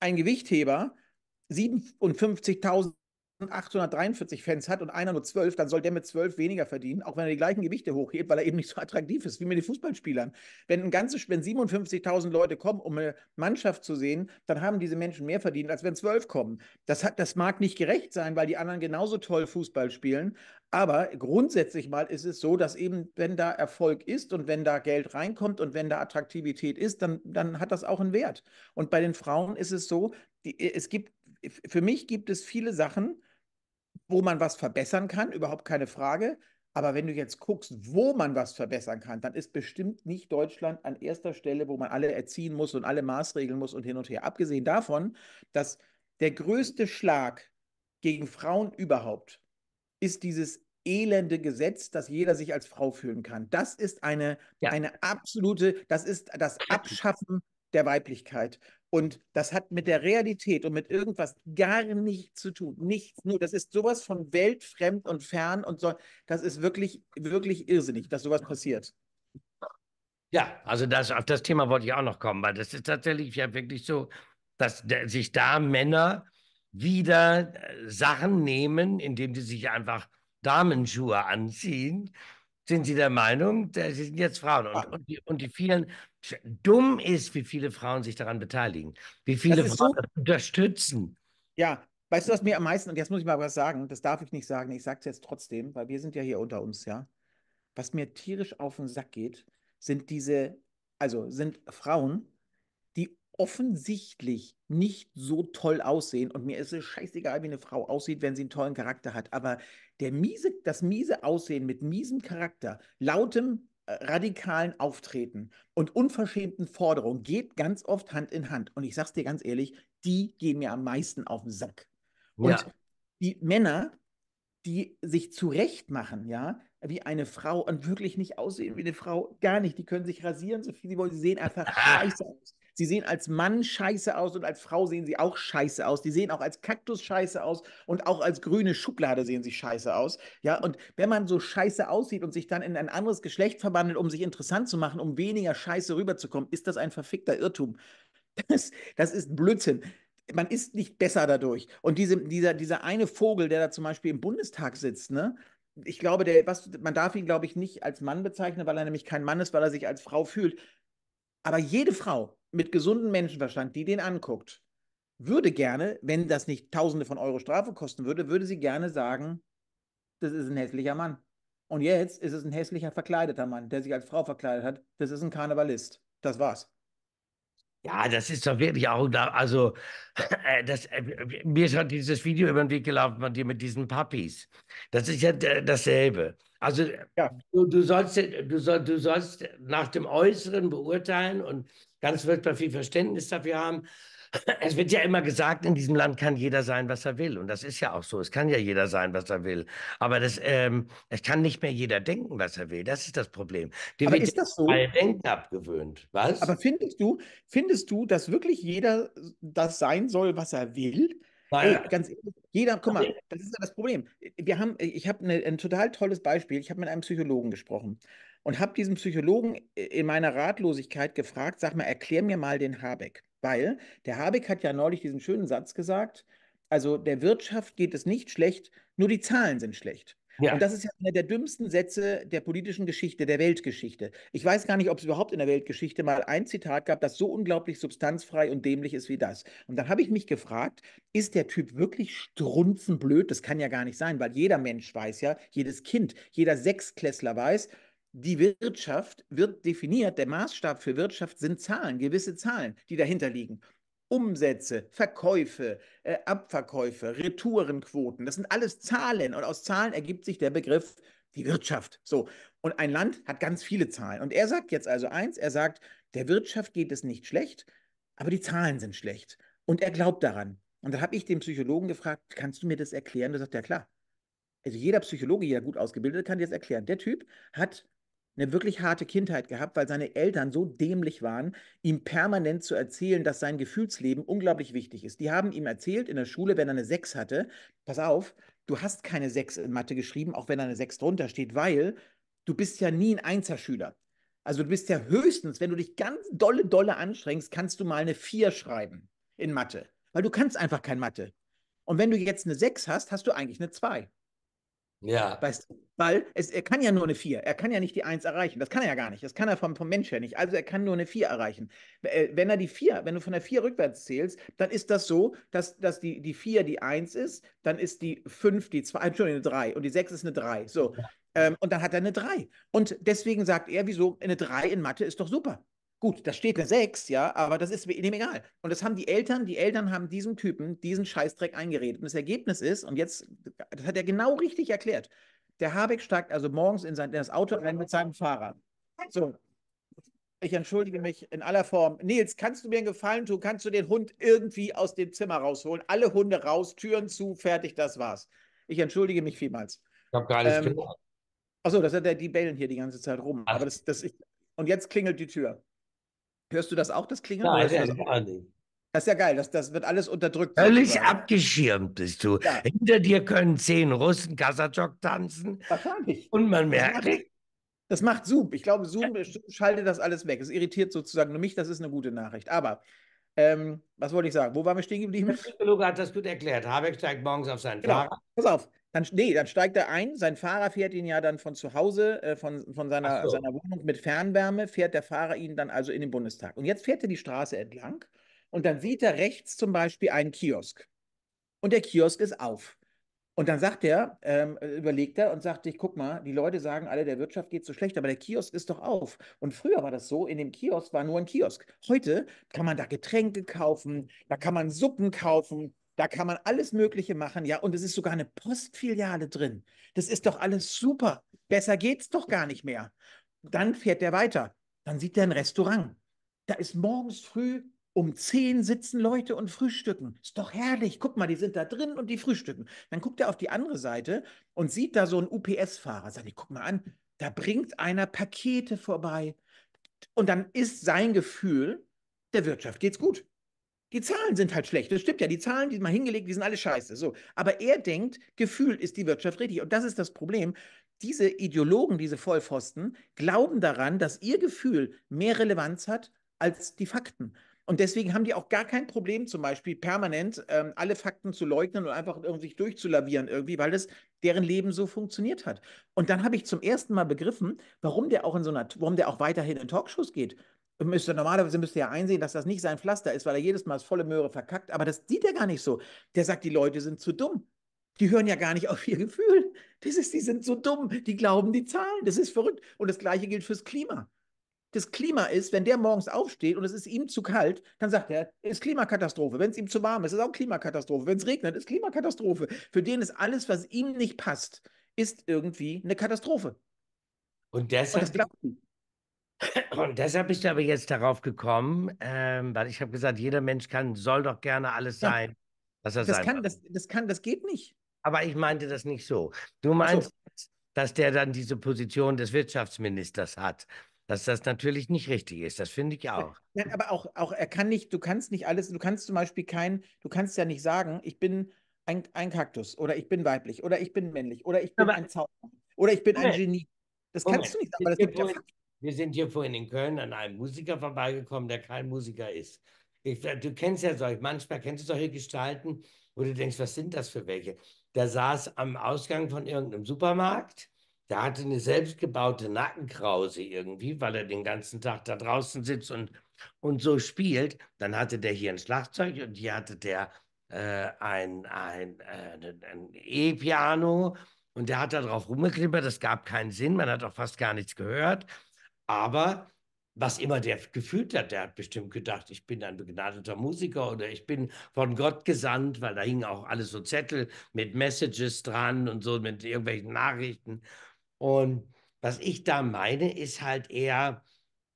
ein Gewichtheber 57.000 843 Fans hat und einer nur 12, dann soll der mit 12 weniger verdienen, auch wenn er die gleichen Gewichte hochhebt, weil er eben nicht so attraktiv ist wie mit den Fußballspielern. Wenn, ein ganzes, wenn 57.000 Leute kommen, um eine Mannschaft zu sehen, dann haben diese Menschen mehr verdient, als wenn 12 kommen. Das, hat, das mag nicht gerecht sein, weil die anderen genauso toll Fußball spielen, aber grundsätzlich mal ist es so, dass eben, wenn da Erfolg ist und wenn da Geld reinkommt und wenn da Attraktivität ist, dann, dann hat das auch einen Wert. Und bei den Frauen ist es so, die, es gibt, für mich gibt es viele Sachen, wo man was verbessern kann, überhaupt keine Frage. Aber wenn du jetzt guckst, wo man was verbessern kann, dann ist bestimmt nicht Deutschland an erster Stelle, wo man alle erziehen muss und alle Maßregeln muss und hin und her. Abgesehen davon, dass der größte Schlag gegen Frauen überhaupt ist dieses elende Gesetz, dass jeder sich als Frau fühlen kann. Das ist eine, ja. eine absolute, das ist das Abschaffen der Weiblichkeit. Und das hat mit der Realität und mit irgendwas gar nichts zu tun. Nichts. Nur, das ist sowas von weltfremd und fern und so. Das ist wirklich, wirklich irrsinnig, dass sowas passiert. Ja, also das, auf das Thema wollte ich auch noch kommen, weil das ist tatsächlich ja wirklich so, dass der, sich da Männer wieder äh, Sachen nehmen, indem sie sich einfach Damenschuhe anziehen. Sind Sie der Meinung, äh, sie sind jetzt Frauen und, und, die, und die vielen dumm ist, wie viele Frauen sich daran beteiligen, wie viele Frauen so. unterstützen. Ja, weißt du, was mir am meisten, und jetzt muss ich mal was sagen, das darf ich nicht sagen, ich sage es jetzt trotzdem, weil wir sind ja hier unter uns, ja. Was mir tierisch auf den Sack geht, sind diese, also sind Frauen, die offensichtlich nicht so toll aussehen und mir ist es scheißegal, wie eine Frau aussieht, wenn sie einen tollen Charakter hat, aber der miese, das miese Aussehen mit miesem Charakter, lautem radikalen Auftreten und unverschämten Forderungen geht ganz oft Hand in Hand. Und ich sag's dir ganz ehrlich, die gehen mir am meisten auf den Sack. Und ja. die Männer, die sich zurecht machen, ja, wie eine Frau und wirklich nicht aussehen wie eine Frau, gar nicht. Die können sich rasieren, so viel sie wollen, sie sehen einfach scheiße aus. Sie sehen als Mann scheiße aus und als Frau sehen sie auch scheiße aus. Die sehen auch als Kaktus scheiße aus und auch als grüne Schublade sehen sie scheiße aus. Ja, und wenn man so scheiße aussieht und sich dann in ein anderes Geschlecht verwandelt, um sich interessant zu machen, um weniger scheiße rüberzukommen, ist das ein verfickter Irrtum. Das, das ist Blödsinn man ist nicht besser dadurch. Und diese, dieser, dieser eine Vogel, der da zum Beispiel im Bundestag sitzt, ne? Ich glaube, der, was, man darf ihn, glaube ich, nicht als Mann bezeichnen, weil er nämlich kein Mann ist, weil er sich als Frau fühlt. Aber jede Frau, mit gesundem Menschenverstand, die den anguckt, würde gerne, wenn das nicht Tausende von Euro Strafe kosten würde, würde sie gerne sagen, das ist ein hässlicher Mann. Und jetzt ist es ein hässlicher verkleideter Mann, der sich als Frau verkleidet hat. Das ist ein Karnevalist. Das war's. Ja, das ist doch wirklich auch, also äh, das, äh, mir ist halt dieses Video über den Weg gelaufen von dir mit diesen Puppies. Das ist ja äh, dasselbe. Also ja. du, du, sollst, du, soll, du sollst nach dem Äußeren beurteilen und ganz wird man viel Verständnis dafür haben. Es wird ja immer gesagt, in diesem Land kann jeder sein, was er will. Und das ist ja auch so. Es kann ja jeder sein, was er will. Aber das, ähm, es kann nicht mehr jeder denken, was er will. Das ist das Problem. Die Aber ist das so? Denken abgewöhnt. Was? Aber findest du, findest du, dass wirklich jeder das sein soll, was er will? Nein. Ey, ganz ehrlich, jeder, guck mal, das ist ja das Problem. Wir haben, ich habe ne, ein total tolles Beispiel. Ich habe mit einem Psychologen gesprochen und habe diesen Psychologen in meiner Ratlosigkeit gefragt, sag mal, erklär mir mal den Habeck. Weil der Habeck hat ja neulich diesen schönen Satz gesagt, also der Wirtschaft geht es nicht schlecht, nur die Zahlen sind schlecht. Ja. Und das ist ja einer der dümmsten Sätze der politischen Geschichte, der Weltgeschichte. Ich weiß gar nicht, ob es überhaupt in der Weltgeschichte mal ein Zitat gab, das so unglaublich substanzfrei und dämlich ist wie das. Und dann habe ich mich gefragt, ist der Typ wirklich strunzenblöd? Das kann ja gar nicht sein, weil jeder Mensch weiß ja, jedes Kind, jeder Sechsklässler weiß, die Wirtschaft wird definiert, der Maßstab für Wirtschaft sind Zahlen, gewisse Zahlen, die dahinter liegen. Umsätze, Verkäufe, äh, Abverkäufe, Retourenquoten. Das sind alles Zahlen und aus Zahlen ergibt sich der Begriff die Wirtschaft. So. Und ein Land hat ganz viele Zahlen. Und er sagt jetzt also eins, er sagt, der Wirtschaft geht es nicht schlecht, aber die Zahlen sind schlecht. Und er glaubt daran. Und dann habe ich den Psychologen gefragt, kannst du mir das erklären? er sagt ja, klar. Also jeder Psychologe, jeder gut ausgebildete kann dir das erklären. Der Typ hat eine wirklich harte Kindheit gehabt, weil seine Eltern so dämlich waren, ihm permanent zu erzählen, dass sein Gefühlsleben unglaublich wichtig ist. Die haben ihm erzählt in der Schule, wenn er eine 6 hatte, pass auf, du hast keine 6 in Mathe geschrieben, auch wenn da eine 6 drunter steht, weil du bist ja nie ein Einserschüler. Also du bist ja höchstens, wenn du dich ganz dolle, dolle anstrengst, kannst du mal eine 4 schreiben in Mathe, weil du kannst einfach kein Mathe. Und wenn du jetzt eine 6 hast, hast du eigentlich eine 2. Ja. Weißt du? Weil es, er kann ja nur eine 4. Er kann ja nicht die 1 erreichen. Das kann er ja gar nicht. Das kann er vom, vom Mensch her nicht. Also er kann nur eine 4 erreichen. Äh, wenn er die 4, wenn du von der 4 rückwärts zählst, dann ist das so, dass, dass die, die 4 die 1 ist, dann ist die 5 die 2, Entschuldigung, eine 3 und die 6 ist eine 3. So. Ja. Ähm, und dann hat er eine 3. Und deswegen sagt er, wieso, eine 3 in Mathe ist doch super. Gut, da steht eine 6, ja, aber das ist dem egal. Und das haben die Eltern, die Eltern haben diesem Typen diesen Scheißdreck eingeredet. Und das Ergebnis ist, und jetzt, das hat er genau richtig erklärt, der Habeck steigt also morgens in, sein, in das Auto rein mit seinem Fahrer. So, ich entschuldige mich in aller Form. Nils, kannst du mir einen Gefallen tun? Kannst du den Hund irgendwie aus dem Zimmer rausholen? Alle Hunde raus, Türen zu, fertig, das war's. Ich entschuldige mich vielmals. Ich habe gar nichts ähm, gehört. Achso, das hat der, die bellen hier die ganze Zeit rum. Aber das, das ich, und jetzt klingelt die Tür. Hörst du das auch, das Klingeln? Nein, das gar nicht. Das ist ja geil, das, das wird alles unterdrückt. Völlig sozusagen. abgeschirmt bist du. Ja. Hinter dir können zehn Russen Kasachok tanzen. Wahrscheinlich. Und man merkt. Das macht Zoom. Ich glaube, Zoom schaltet das alles weg. Es irritiert sozusagen nur mich, das ist eine gute Nachricht. Aber ähm, was wollte ich sagen? Wo waren wir stehen geblieben? Der Psychologe hat das gut erklärt. Habeck steigt morgens auf seinen genau. Fahrrad. Pass auf, dann, nee, dann steigt er ein. Sein Fahrer fährt ihn ja dann von zu Hause, äh, von, von seiner, so. seiner Wohnung mit Fernwärme, fährt der Fahrer ihn dann also in den Bundestag. Und jetzt fährt er die Straße entlang und dann sieht er rechts zum Beispiel einen Kiosk. Und der Kiosk ist auf. Und dann sagt er, ähm, äh, überlegt er und sagt, sich, guck mal, die Leute sagen alle, der Wirtschaft geht so schlecht, aber der Kiosk ist doch auf. Und früher war das so, in dem Kiosk war nur ein Kiosk. Heute kann man da Getränke kaufen, da kann man Suppen kaufen, da kann man alles Mögliche machen, ja. Und es ist sogar eine Postfiliale drin. Das ist doch alles super. Besser geht's doch gar nicht mehr. Dann fährt er weiter. Dann sieht er ein Restaurant. Da ist morgens früh um zehn sitzen Leute und frühstücken. Ist doch herrlich. Guck mal, die sind da drin und die frühstücken. Dann guckt er auf die andere Seite und sieht da so einen UPS-Fahrer. Sag ich guck mal an, da bringt einer Pakete vorbei. Und dann ist sein Gefühl, der Wirtschaft geht's gut. Die Zahlen sind halt schlecht. Das stimmt ja. Die Zahlen, die mal hingelegt, die sind alle scheiße. So. Aber er denkt, gefühlt ist die Wirtschaft richtig. Und das ist das Problem. Diese Ideologen, diese Vollpfosten, glauben daran, dass ihr Gefühl mehr Relevanz hat als die Fakten. Und deswegen haben die auch gar kein Problem, zum Beispiel permanent ähm, alle Fakten zu leugnen und einfach irgendwie durchzulavieren, irgendwie, weil das deren Leben so funktioniert hat. Und dann habe ich zum ersten Mal begriffen, warum der auch in so einer, warum der auch weiterhin in Talkshows geht müsste normalerweise müsste er einsehen, dass das nicht sein Pflaster ist, weil er jedes Mal das volle Möhre verkackt. Aber das sieht er gar nicht so. Der sagt, die Leute sind zu dumm. Die hören ja gar nicht auf ihr Gefühl. Das ist, die sind so dumm. Die glauben die Zahlen. Das ist verrückt. Und das Gleiche gilt fürs Klima. Das Klima ist, wenn der morgens aufsteht und es ist ihm zu kalt, dann sagt er, ist Klimakatastrophe. Wenn es ihm zu warm ist, ist auch Klimakatastrophe. Wenn es regnet, ist Klimakatastrophe. Für den ist alles, was ihm nicht passt, ist irgendwie eine Katastrophe. Und deshalb, und das glaubt und deshalb bist du aber jetzt darauf gekommen, ähm, weil ich habe gesagt, jeder Mensch kann, soll doch gerne alles ja. sein, was er das sein kann. Das, das kann, das geht nicht. Aber ich meinte das nicht so. Du meinst, so. dass der dann diese Position des Wirtschaftsministers hat. Dass das natürlich nicht richtig ist, das finde ich auch. Ja, aber auch, auch er kann nicht, du kannst nicht alles, du kannst zum Beispiel kein, du kannst ja nicht sagen, ich bin ein, ein Kaktus oder ich bin weiblich oder ich bin männlich oder ich bin aber, ein Zauberer oder ich bin ein Genie. Das kannst Moment. du nicht, aber das gibt ja Fakten. Wir sind hier vorhin in Köln an einem Musiker vorbeigekommen, der kein Musiker ist. Ich, äh, du kennst ja solche, manchmal kennst du solche Gestalten, wo du denkst, was sind das für welche? Der saß am Ausgang von irgendeinem Supermarkt, der hatte eine selbstgebaute Nackenkrause irgendwie, weil er den ganzen Tag da draußen sitzt und, und so spielt. Dann hatte der hier ein Schlagzeug und hier hatte der äh, ein, ein, äh, ein E-Piano und der hat da drauf rumgeklippert, das gab keinen Sinn, man hat auch fast gar nichts gehört. Aber was immer der gefühlt hat, der hat bestimmt gedacht, ich bin ein begnadeter Musiker oder ich bin von Gott gesandt, weil da hingen auch alle so Zettel mit Messages dran und so mit irgendwelchen Nachrichten. Und was ich da meine, ist halt eher,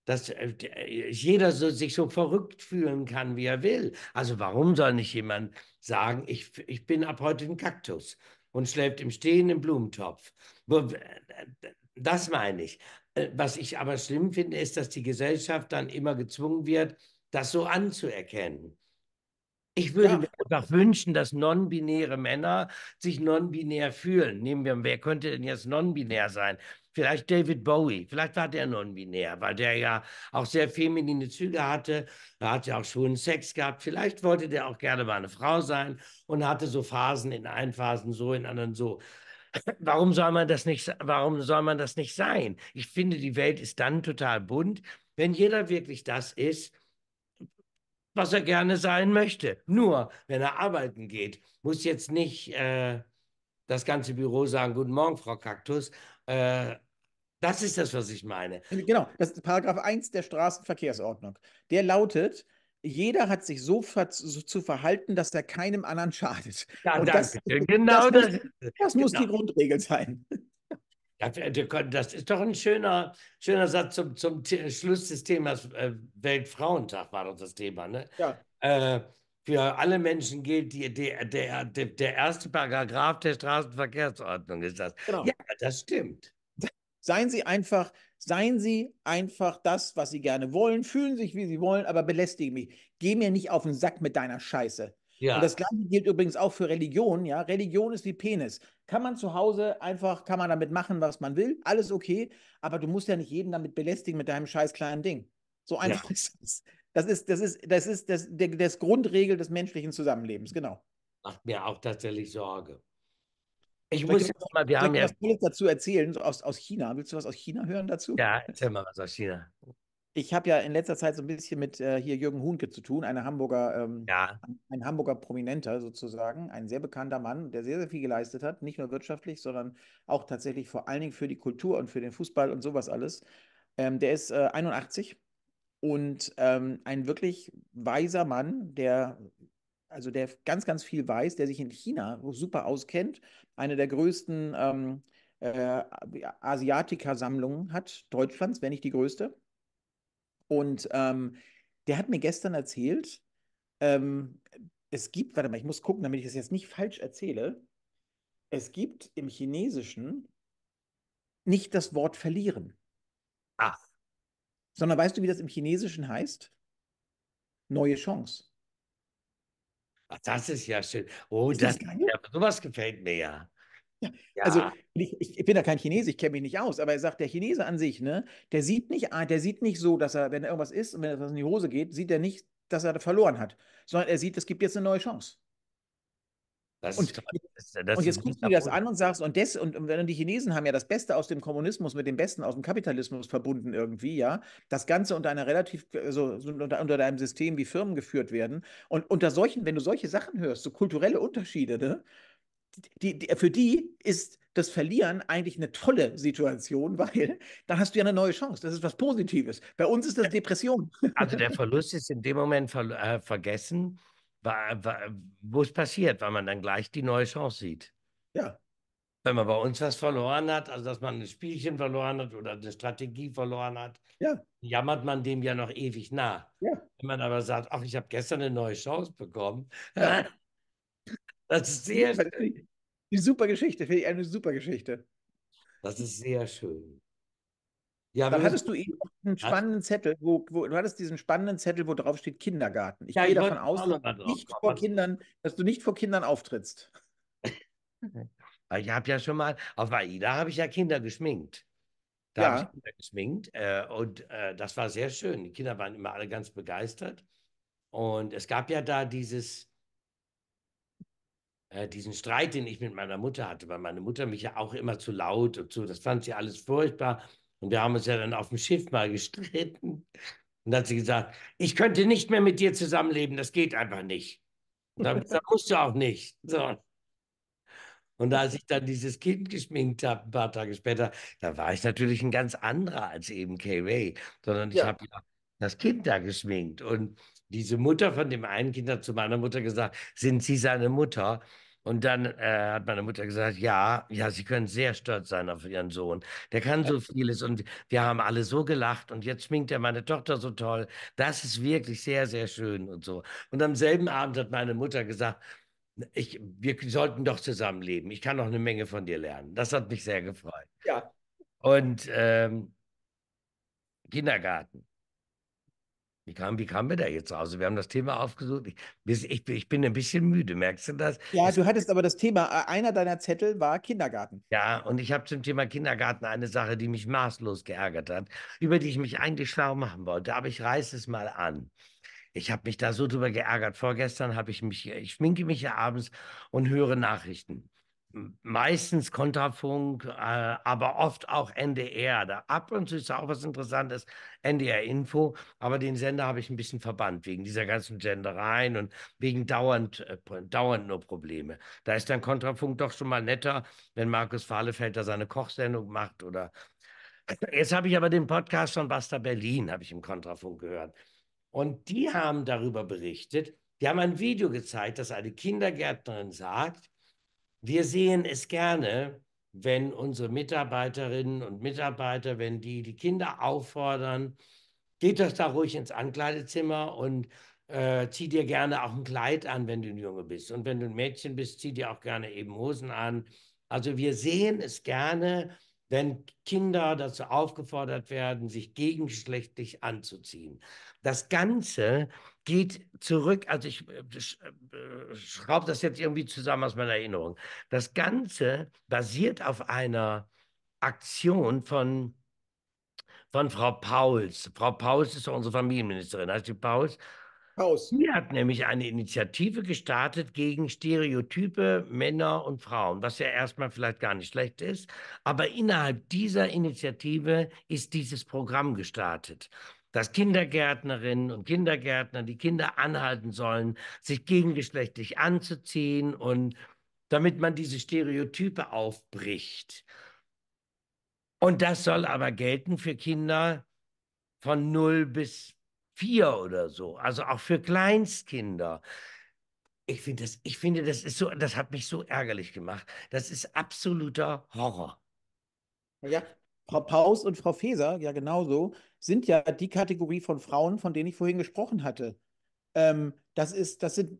dass äh, äh, jeder so, sich so verrückt fühlen kann, wie er will. Also warum soll nicht jemand sagen, ich, ich bin ab heute ein Kaktus und schläft im Stehen im Blumentopf? Äh, das meine ich. Äh, was ich aber schlimm finde, ist, dass die Gesellschaft dann immer gezwungen wird, das so anzuerkennen. Ich würde ja. mir einfach wünschen, dass non-binäre Männer sich non-binär fühlen. Nehmen wir, wer könnte denn jetzt non-binär sein? Vielleicht David Bowie, vielleicht war der non-binär, weil der ja auch sehr feminine Züge hatte. Er hat ja auch schon Sex gehabt. Vielleicht wollte der auch gerne mal eine Frau sein und hatte so Phasen in einen Phasen so, in anderen so. Warum soll man das nicht, warum soll man das nicht sein? Ich finde, die Welt ist dann total bunt, wenn jeder wirklich das ist, was er gerne sein möchte. Nur, wenn er arbeiten geht, muss jetzt nicht äh, das ganze Büro sagen, guten Morgen, Frau Kaktus. Äh, das ist das, was ich meine. Genau, das ist Paragraph 1 der Straßenverkehrsordnung. Der lautet, jeder hat sich so, ver so zu verhalten, dass er keinem anderen schadet. Ja, Und das, genau das. das, muss, das genau. muss die genau. Grundregel sein. Das ist doch ein schöner, schöner Satz zum, zum Schluss des Themas. Äh, Weltfrauentag war doch das Thema. Ne? Ja. Äh, für alle Menschen gilt die, der, der, der erste Paragraph der Straßenverkehrsordnung. Ist das. Genau. Ja, das stimmt. Seien Sie einfach Seien Sie einfach das, was Sie gerne wollen, fühlen sich, wie Sie wollen, aber belästigen mich. Geh mir nicht auf den Sack mit deiner Scheiße. Ja. Und das gleiche gilt übrigens auch für Religion, ja. Religion ist wie Penis. Kann man zu Hause einfach, kann man damit machen, was man will, alles okay, aber du musst ja nicht jeden damit belästigen mit deinem scheiß kleinen Ding. So einfach ja. ist das. Das ist, das ist, das ist das, der, das Grundregel des menschlichen Zusammenlebens, genau. Macht mir auch tatsächlich Sorge. Ich muss jetzt mal, wir haben ja. was Tolles dazu erzählen, aus, aus China. Willst du was aus China hören dazu? Ja, erzähl mal was aus China. Ich habe ja in letzter Zeit so ein bisschen mit äh, hier Jürgen Hunke zu tun, eine Hamburger, ähm, ja. ein, ein, Hamburger Prominenter sozusagen, ein sehr bekannter Mann, der sehr, sehr viel geleistet hat, nicht nur wirtschaftlich, sondern auch tatsächlich vor allen Dingen für die Kultur und für den Fußball und sowas alles. Ähm, der ist äh, 81 und ähm, ein wirklich weiser Mann, der also der ganz, ganz viel weiß, der sich in China super auskennt, eine der größten ähm, äh, Asiatiker-Sammlungen hat Deutschlands, wenn nicht die größte. Und ähm, der hat mir gestern erzählt, ähm, es gibt, warte mal, ich muss gucken, damit ich das jetzt nicht falsch erzähle. Es gibt im Chinesischen nicht das Wort verlieren. Ach. Sondern weißt du, wie das im Chinesischen heißt? Neue Chance das ist ja schön. Oh, ist das, das ja, sowas gefällt mir ja. Ja. Ja. Also ich, ich, bin ja kein Chinese, ich kenne mich nicht aus, aber er sagt, der Chinese an sich, ne, der sieht nicht, der sieht nicht so, dass er, wenn irgendwas ist und wenn etwas in die Hose geht, sieht er nicht, dass er verloren hat, sondern er sieht, es gibt jetzt eine neue Chance. Das und, ist, das und jetzt guckst du dir das an und sagst, und, des, und, und die Chinesen haben ja das Beste aus dem Kommunismus mit dem Besten aus dem Kapitalismus verbunden irgendwie, ja. Das Ganze unter einer relativ, also unter, unter einem System, wie Firmen geführt werden. Und unter solchen, wenn du solche Sachen hörst, so kulturelle Unterschiede, ne? Die, die, für die ist das Verlieren eigentlich eine tolle Situation, weil dann hast du ja eine neue Chance. Das ist was Positives. Bei uns ist das Depression. Also der Verlust ist in dem Moment ver äh, vergessen wo es passiert, weil man dann gleich die neue Chance sieht. Ja. Wenn man bei uns was verloren hat, also dass man ein Spielchen verloren hat oder eine Strategie verloren hat, ja. jammert man dem ja noch ewig nach. Ja. Wenn man aber sagt, ach, ich habe gestern eine neue Chance bekommen, ja. das ist sehr schön. Die super Geschichte, finde ich eine super Geschichte. Das ist sehr schön. Ja, dann hattest du eben einen spannenden Zettel, wo, wo, du hattest diesen spannenden Zettel, wo drauf steht Kindergarten. Ich ja, gehe davon aus, dass du, nicht vor Kindern, dass du nicht vor Kindern auftrittst. Ich habe ja schon mal, auf AIDA habe ich ja Kinder geschminkt. Da ja. habe ich Kinder geschminkt äh, und äh, das war sehr schön. Die Kinder waren immer alle ganz begeistert. Und es gab ja da dieses, äh, diesen Streit, den ich mit meiner Mutter hatte, weil meine Mutter mich ja auch immer zu laut und so, das fand sie alles furchtbar. Und wir haben uns ja dann auf dem Schiff mal gestritten. Und dann hat sie gesagt, ich könnte nicht mehr mit dir zusammenleben, das geht einfach nicht. Und dann, dann musst du auch nicht. So. Und als ich dann dieses Kind geschminkt habe, ein paar Tage später, da war ich natürlich ein ganz anderer als eben Kay Ray, sondern ich ja. habe ja das Kind da geschminkt. Und diese Mutter von dem einen Kind hat zu meiner Mutter gesagt, sind Sie seine Mutter? Und dann äh, hat meine Mutter gesagt, ja, ja, Sie können sehr stolz sein auf Ihren Sohn. Der kann so vieles und wir haben alle so gelacht und jetzt schminkt er meine Tochter so toll. Das ist wirklich sehr, sehr schön und so. Und am selben Abend hat meine Mutter gesagt, ich, wir sollten doch zusammenleben. Ich kann noch eine Menge von dir lernen. Das hat mich sehr gefreut. Ja. Und ähm, Kindergarten. Wie kam, wie kamen wir da jetzt raus? Wir haben das Thema aufgesucht. Ich, ich, ich, bin ein bisschen müde, merkst du das? Ja, du hattest aber das Thema, äh, einer deiner Zettel war Kindergarten. Ja, und ich habe zum Thema Kindergarten eine Sache, die mich maßlos geärgert hat, über die ich mich eigentlich schlau machen wollte, aber ich reiße es mal an. Ich habe mich da so drüber geärgert. Vorgestern habe ich mich, äh, ich schminke mich ja abends und höre Nachrichten meistens Kontrafunk, äh, aber oft auch NDR. Da ab und zu ist auch was Interessantes, NDR Info, aber den Sender habe ich ein bisschen verbannt wegen dieser ganzen Gendereien und wegen dauernd, äh, dauernd nur Probleme. Da ist dann Kontrafunk doch schon mal netter, wenn Markus Fahlefeld da seine Kochsendung macht oder. Jetzt habe ich aber den Podcast von Basta Berlin, habe ich im Kontrafunk gehört. Und die haben darüber berichtet, die haben ein Video gezeigt, dass eine Kindergärtnerin sagt, wir sehen es gerne, wenn unsere Mitarbeiterinnen und Mitarbeiter, wenn die die Kinder auffordern, geht doch da ruhig ins Ankleidezimmer und äh, zieh dir gerne auch ein Kleid an, wenn du ein Junge bist. Und wenn du ein Mädchen bist, zieh dir auch gerne eben Hosen an. Also wir sehen es gerne, wenn Kinder dazu aufgefordert werden, sich gegengeschlechtlich anzuziehen. Das Ganze geht zurück, also ich äh, äh, schraube das jetzt irgendwie zusammen aus meiner Erinnerung. Das Ganze basiert auf einer Aktion von, von Frau Pauls. Frau Pauls ist unsere Familienministerin, heißt sie Pauls. Haus. Sie hat nämlich eine Initiative gestartet gegen Stereotype Männer und Frauen, was ja erstmal vielleicht gar nicht schlecht ist. Aber innerhalb dieser Initiative ist dieses Programm gestartet dass Kindergärtnerinnen und Kindergärtner die Kinder anhalten sollen, sich gegengeschlechtlich anzuziehen und damit man diese Stereotype aufbricht. Und das soll aber gelten für Kinder von 0 bis 4 oder so, also auch für Kleinstkinder. Ich finde das, ich finde das ist so, das hat mich so ärgerlich gemacht. Das ist absoluter Horror. Ja, Frau Paus und Frau Feser, ja genauso sind ja die Kategorie von Frauen, von denen ich vorhin gesprochen hatte. Ähm, das, ist, das sind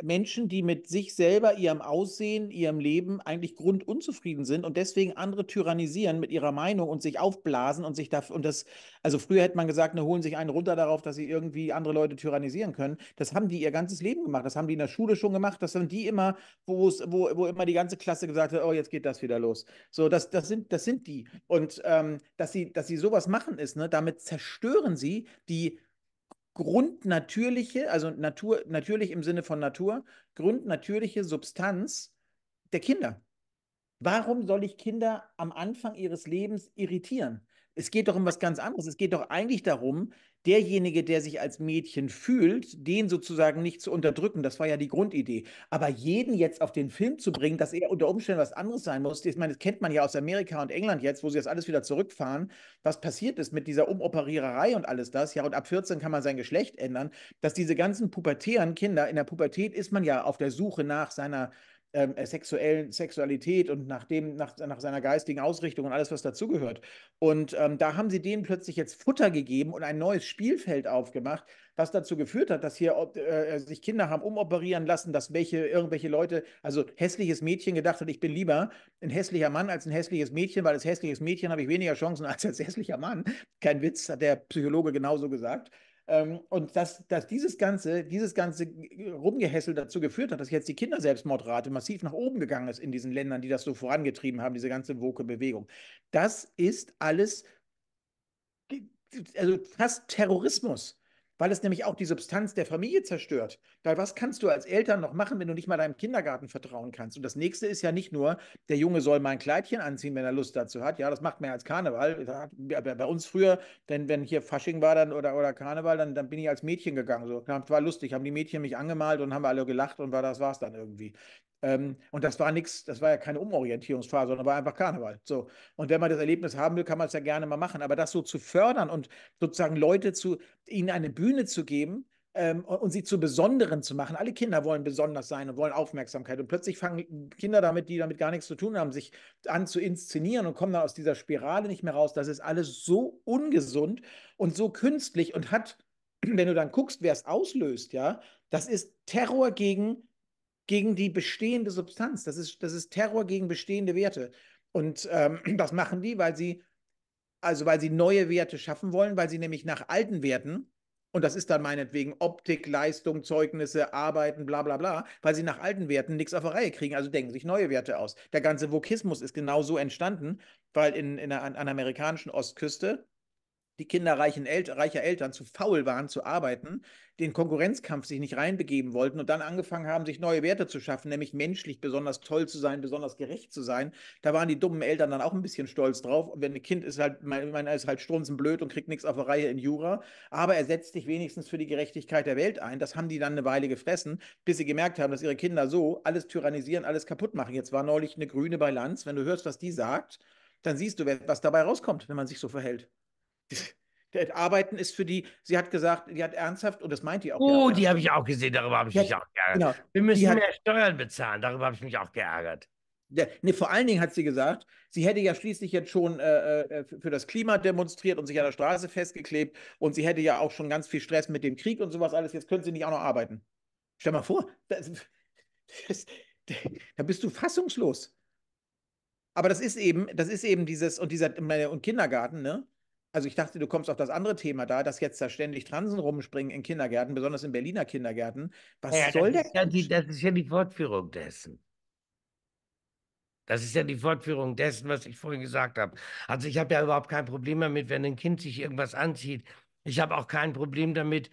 Menschen, die mit sich selber, ihrem Aussehen, ihrem Leben eigentlich grundunzufrieden sind und deswegen andere tyrannisieren mit ihrer Meinung und sich aufblasen und sich da und das, also früher hätte man gesagt, ne, holen sich einen runter darauf, dass sie irgendwie andere Leute tyrannisieren können. Das haben die ihr ganzes Leben gemacht, das haben die in der Schule schon gemacht, das sind die immer, wo wo, immer die ganze Klasse gesagt hat, oh, jetzt geht das wieder los. So, das, das sind, das sind die. Und ähm, dass sie, dass sie sowas machen ist, ne, damit zerstören sie die grundnatürliche, also Natur, natürlich im Sinne von Natur, grundnatürliche Substanz der Kinder. Warum soll ich Kinder am Anfang ihres Lebens irritieren? Es geht doch um was ganz anderes. Es geht doch eigentlich darum, derjenige, der sich als Mädchen fühlt, den sozusagen nicht zu unterdrücken. Das war ja die Grundidee. Aber jeden jetzt auf den Film zu bringen, dass er unter Umständen was anderes sein muss, ich meine, das kennt man ja aus Amerika und England jetzt, wo sie das alles wieder zurückfahren, was passiert ist mit dieser Umoperiererei und alles das. Ja, und ab 14 kann man sein Geschlecht ändern, dass diese ganzen pubertären Kinder, in der Pubertät ist man ja auf der Suche nach seiner ähm, äh, sexuellen Sexualität und nach, dem, nach, nach seiner geistigen Ausrichtung und alles, was dazugehört. Und ähm, da haben sie denen plötzlich jetzt Futter gegeben und ein neues Spielfeld aufgemacht, was dazu geführt hat, dass hier äh, sich Kinder haben umoperieren lassen, dass welche, irgendwelche Leute, also hässliches Mädchen gedacht hat, ich bin lieber ein hässlicher Mann als ein hässliches Mädchen, weil als hässliches Mädchen habe ich weniger Chancen als als hässlicher Mann. Kein Witz, hat der Psychologe genauso gesagt. Ähm, und dass, dass dieses ganze, dieses ganze Rumgehässel dazu geführt hat, dass jetzt die Kinderselbstmordrate massiv nach oben gegangen ist in diesen Ländern, die das so vorangetrieben haben, diese ganze Woke-Bewegung. Das ist alles also fast Terrorismus, weil es nämlich auch die Substanz der Familie zerstört. Weil was kannst du als Eltern noch machen, wenn du nicht mal deinem Kindergarten vertrauen kannst? Und das nächste ist ja nicht nur, der Junge soll mal ein Kleidchen anziehen, wenn er Lust dazu hat. Ja, das macht mehr als Karneval. Bei uns früher, denn wenn hier Fasching war dann oder, oder Karneval, dann, dann bin ich als Mädchen gegangen. So, war lustig, haben die Mädchen mich angemalt und haben alle gelacht und war das war's dann irgendwie. Ähm, und das war nichts, das war ja keine Umorientierungsphase, sondern war einfach Karneval. So. Und wenn man das Erlebnis haben will, kann man es ja gerne mal machen. Aber das so zu fördern und sozusagen Leute zu, ihnen eine Bühne zu geben, ähm, und, sie zu Besonderen zu machen. Alle Kinder wollen besonders sein und wollen Aufmerksamkeit. Und plötzlich fangen Kinder damit, die damit gar nichts zu tun haben, sich an zu inszenieren und kommen dann aus dieser Spirale nicht mehr raus. Das ist alles so ungesund und so künstlich und hat, wenn du dann guckst, wer es auslöst, ja, das ist Terror gegen, gegen die bestehende Substanz. Das ist, das ist Terror gegen bestehende Werte. Und ähm, das machen die, weil sie, also weil sie neue Werte schaffen wollen, weil sie nämlich nach alten Werten und das ist dann meinetwegen Optik, Leistung, Zeugnisse, Arbeiten, bla bla bla, weil sie nach alten Werten nichts auf die Reihe kriegen, also denken sich neue Werte aus. Der ganze Vokismus ist genau so entstanden, weil in, in, der, an der amerikanischen Ostküste die Kinder El reicher Eltern zu faul waren zu arbeiten, den Konkurrenzkampf sich nicht reinbegeben wollten und dann angefangen haben, sich neue Werte zu schaffen, nämlich menschlich besonders toll zu sein, besonders gerecht zu sein. Da waren die dummen Eltern dann auch ein bisschen stolz drauf. Und wenn ein Kind ist halt, man ist halt strunzenblöd und kriegt nichts auf der Reihe in Jura, aber er setzt sich wenigstens für die Gerechtigkeit der Welt ein. Das haben die dann eine Weile gefressen, bis sie gemerkt haben, dass ihre Kinder so alles tyrannisieren, alles kaputt machen. Jetzt war neulich eine Grüne bei Lanz. Wenn du hörst, was die sagt, dann siehst du, was dabei rauskommt, wenn man sich so verhält. Arbeiten ist für die, sie hat gesagt, die hat ernsthaft, und das meint die auch. Oh, gearbeitet. die habe ich auch gesehen, darüber habe ich ja, mich auch geärgert. Genau. Wir müssen hat, mehr Steuern bezahlen, darüber habe ich mich auch geärgert. Der, nee, vor allen Dingen hat sie gesagt, sie hätte ja schließlich jetzt schon äh, äh für das Klima demonstriert und sich an der Straße festgeklebt und sie hätte ja auch schon ganz viel Stress mit dem Krieg und sowas alles. Jetzt können sie nicht auch noch arbeiten. Stell mal vor, das, das, da bist du fassungslos. Aber das ist eben, das ist eben dieses und dieser und Kindergarten, ne? Also ich dachte, du kommst auf das andere Thema da, dass jetzt da ständig Transen rumspringen in Kindergärten, besonders in Berliner Kindergärten. Was ja, soll das? Ist ja die, das ist ja die Fortführung dessen. Das ist ja die Fortführung dessen, was ich vorhin gesagt habe. Also ich habe ja überhaupt kein Problem damit, wenn ein Kind sich irgendwas anzieht. Ich habe auch kein Problem damit,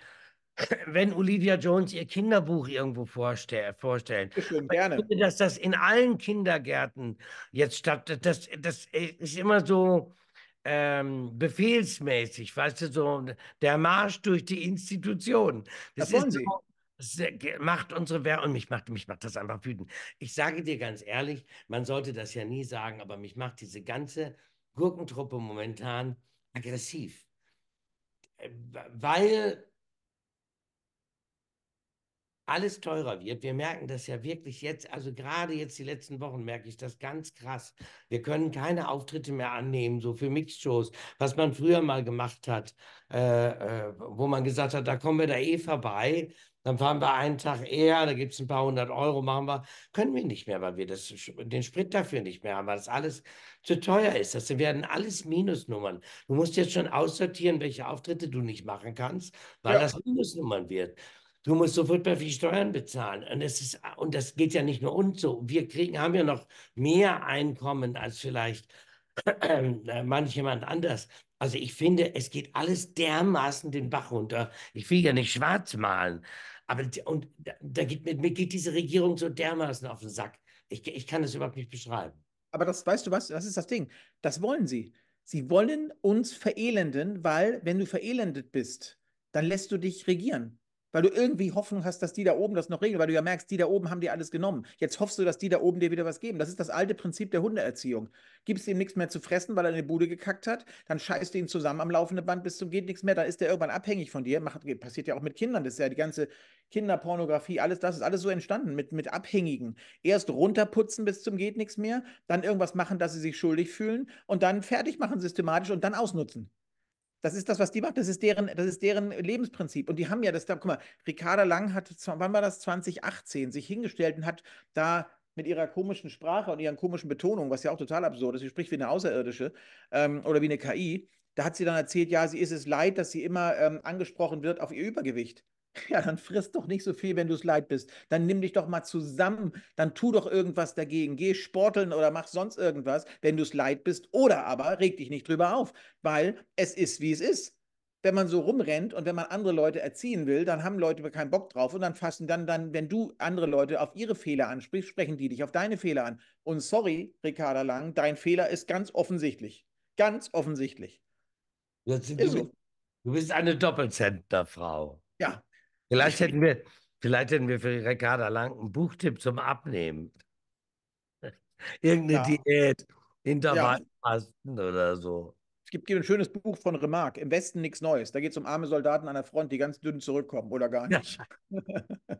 wenn Olivia Jones ihr Kinderbuch irgendwo vorstell, vorstellen. Schön, gerne. Ich finde, dass das in allen Kindergärten jetzt statt, das, das äh, ist immer so, ähm, befehlsmäßig, weißt du, so der Marsch durch die Institutionen. Das, das ist Sie. Das macht unsere Wehr und mich macht, mich macht das einfach wütend. Ich sage dir ganz ehrlich, man sollte das ja nie sagen, aber mich macht diese ganze Gurkentruppe momentan aggressiv. Äh, weil alles teurer wird. Wir merken das ja wirklich jetzt, also gerade jetzt die letzten Wochen merke ich das ganz krass. Wir können keine Auftritte mehr annehmen, so für Mixshows, was man früher mal gemacht hat, äh, äh, wo man gesagt hat, da kommen wir da eh vorbei. Dann fahren wir einen Tag eher, da gibt es ein paar hundert Euro, machen wir. Können wir nicht mehr, weil wir das, den Sprit dafür nicht mehr haben, weil das alles zu teuer ist. Das werden alles Minusnummern. Du musst jetzt schon aussortieren, welche Auftritte du nicht machen kannst, weil ja. das Minusnummern wird. Du musst sofort mal viel Steuern bezahlen. Und das, ist, und das geht ja nicht nur uns so. Wir kriegen, haben ja noch mehr Einkommen als vielleicht äh, manch jemand anders. Also ich finde, es geht alles dermaßen den Bach runter. Ich will ja nicht schwarz malen. Aber und da, da geht, mir, mir geht diese Regierung so dermaßen auf den Sack. Ich, ich kann das überhaupt nicht beschreiben. Aber das, weißt du was, das ist das Ding. Das wollen sie. Sie wollen uns verelenden, weil wenn du verelendet bist, dann lässt du dich regieren weil du irgendwie Hoffnung hast, dass die da oben das noch regeln, weil du ja merkst, die da oben haben dir alles genommen. Jetzt hoffst du, dass die da oben dir wieder was geben. Das ist das alte Prinzip der Hundeerziehung. Gibst ihm nichts mehr zu fressen, weil er eine Bude gekackt hat, dann scheißt du ihn zusammen am laufenden Band bis zum geht nichts mehr, dann ist er irgendwann abhängig von dir. Macht, passiert ja auch mit Kindern, das ist ja die ganze Kinderpornografie, alles das ist alles so entstanden mit, mit Abhängigen. Erst runterputzen bis zum geht nichts mehr, dann irgendwas machen, dass sie sich schuldig fühlen und dann fertig machen systematisch und dann ausnutzen. Das ist das, was die macht. Das ist deren, das ist deren Lebensprinzip. Und die haben ja das da, guck mal, Ricarda Lang hat, wann war das? 2018 sich hingestellt und hat da mit ihrer komischen Sprache und ihren komischen Betonungen, was ja auch total absurd ist, sie spricht wie eine Außerirdische ähm, oder wie eine KI. Da hat sie dann erzählt, ja, sie ist es leid, dass sie immer ähm, angesprochen wird auf ihr Übergewicht. Ja, dann frisst doch nicht so viel, wenn du es leid bist. Dann nimm dich doch mal zusammen. Dann tu doch irgendwas dagegen. Geh sporteln oder mach sonst irgendwas, wenn du es leid bist. Oder aber reg dich nicht drüber auf, weil es ist, wie es ist. Wenn man so rumrennt und wenn man andere Leute erziehen will, dann haben Leute keinen Bock drauf und dann fassen dann, dann, wenn du andere Leute auf ihre Fehler ansprichst, sprechen die dich auf deine Fehler an. Und sorry, Ricarda Lang, dein Fehler ist ganz offensichtlich. Ganz offensichtlich. Du, so. du bist eine Doppelzenterfrau. Ja, Vielleicht hätten wir, vielleicht hätten wir für Ricarda Lang einen Buchtipp zum Abnehmen. Irgendeine ja. Diät, Intervallfasten ja. oder so. Es gibt ein schönes Buch von Remarque, Im Westen nichts Neues. Da geht es um arme Soldaten an der Front, die ganz dünn zurückkommen oder gar nicht. Ja.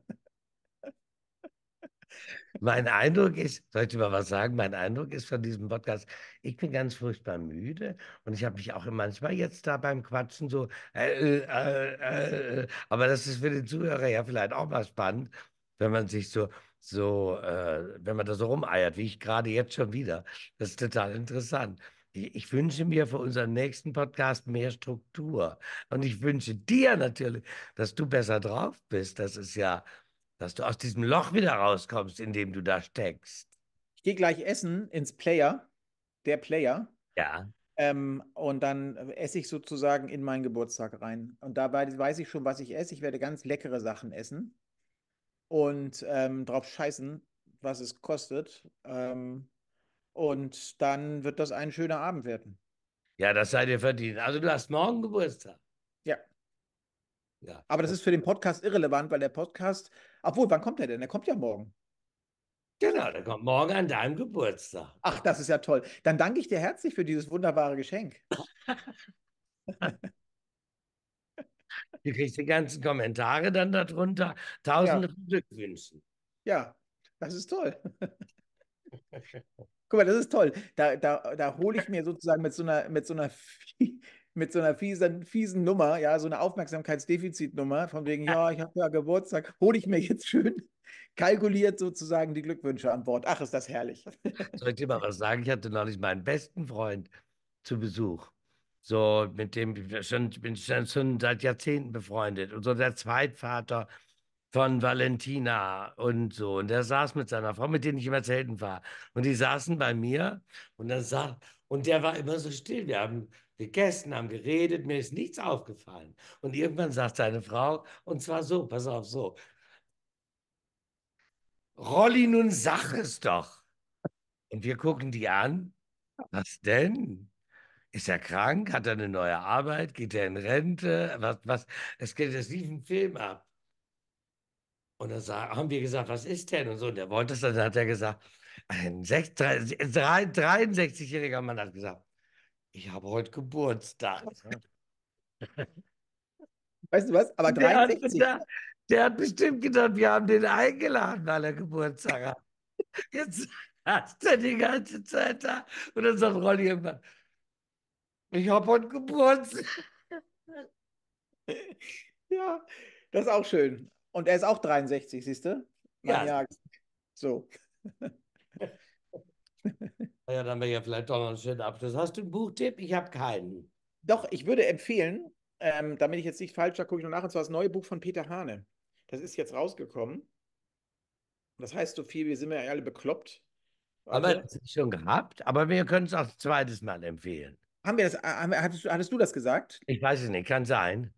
mein Eindruck ist, soll ich dir mal was sagen? Mein Eindruck ist von diesem Podcast, ich bin ganz furchtbar müde und ich habe mich auch manchmal jetzt da beim Quatschen so, äh, äh, äh, äh aber das ist für den Zuhörer ja vielleicht auch mal spannend, wenn man sich so, so äh, wenn man da so rumeiert, wie ich gerade jetzt schon wieder. Das ist total interessant. ich wünsche mir für unseren nächsten Podcast mehr Struktur. Und ich wünsche dir natürlich, dass du besser drauf bist. Das ist ja, dass du aus diesem Loch wieder rauskommst, in dem du da steckst. Ich gehe gleich essen ins Player, der Player. Ja. Ähm, und dann äh, esse ich sozusagen in meinen Geburtstag rein. Und dabei weiß ich schon, was ich esse. Ich werde ganz leckere Sachen essen und ähm, drauf scheißen, was es kostet. Ähm, und dann wird das ein schöner Abend werden. Ja, das seid ihr verdient. Also du hast morgen Geburtstag. Ja. ja. Aber das ist für den Podcast irrelevant, weil der Podcast obwohl, wann kommt er denn? Er kommt ja morgen. Genau, der kommt morgen an deinem Geburtstag. Ach, das ist ja toll. Dann danke ich dir herzlich für dieses wunderbare Geschenk. du kriegst die ganzen Kommentare dann darunter, tausende ja. von Ja, das ist toll. Guck mal, das ist toll. Da, da, da hole ich mir sozusagen mit so einer, mit so einer mit so einer fiesen, fiesen Nummer, ja, so einer Aufmerksamkeitsdefizitnummer, von wegen, ja, ich habe ja Geburtstag, hole ich mir jetzt schön kalkuliert sozusagen die Glückwünsche an Bord. Ach, ist das herrlich. Soll ich dir mal was sagen? Ich hatte neulich meinen besten Freund zu Besuch. So, mit dem schon, bin ich schon seit Jahrzehnten befreundet. Und so der Zweitvater von Valentina und so. Und der saß mit seiner Frau, mit der ich immer selten war. Und die saßen bei mir und dann sah, und der war immer so still. Wir haben gegessen, haben geredet, mir ist nichts aufgefallen. Und irgendwann sagt seine Frau, und zwar so, pass auf, so, Rolli, nun sag es doch. Und wir gucken die an. Was denn? Ist er krank? Hat er eine neue Arbeit? Geht er in Rente? Was, was? Es geht, das lief ein Film ab. Und dann sag, haben wir gesagt, was ist denn? Und so, und der wollte es, dann hat er gesagt, ein 63-jähriger Mann hat gesagt, ich habe heute Geburtstag. Ne? Weißt du was? Aber 63. Der hat, der hat, bestimmt gedacht, wir haben den eingeladen, weil er Geburtstag hat. Jetzt hast er die ganze Zeit da. Und dann sagt Rolli immer: ich habe heute Geburtstag. ja, das ist auch schön. Und er ist auch 63, siehst du? Mein ja. Jahr. So. Ah ja, dann wäre ja vielleicht doch noch ein schöner Abschluss. Hast du einen Buchtipp? Ich habe keinen. Doch, ich würde empfehlen, ähm, damit ich jetzt nicht falsch, da gucke ich noch nach, und zwar das neue Buch von Peter Hane. Das ist jetzt rausgekommen. Das heißt so viel, wir sind ja alle bekloppt. Warte. Aber das ist schon gehabt, aber wir können es auch ein zweites Mal empfehlen. Haben wir das, äh, haben hattest, du, hattest du das gesagt? Ich weiß es nicht, kann sein.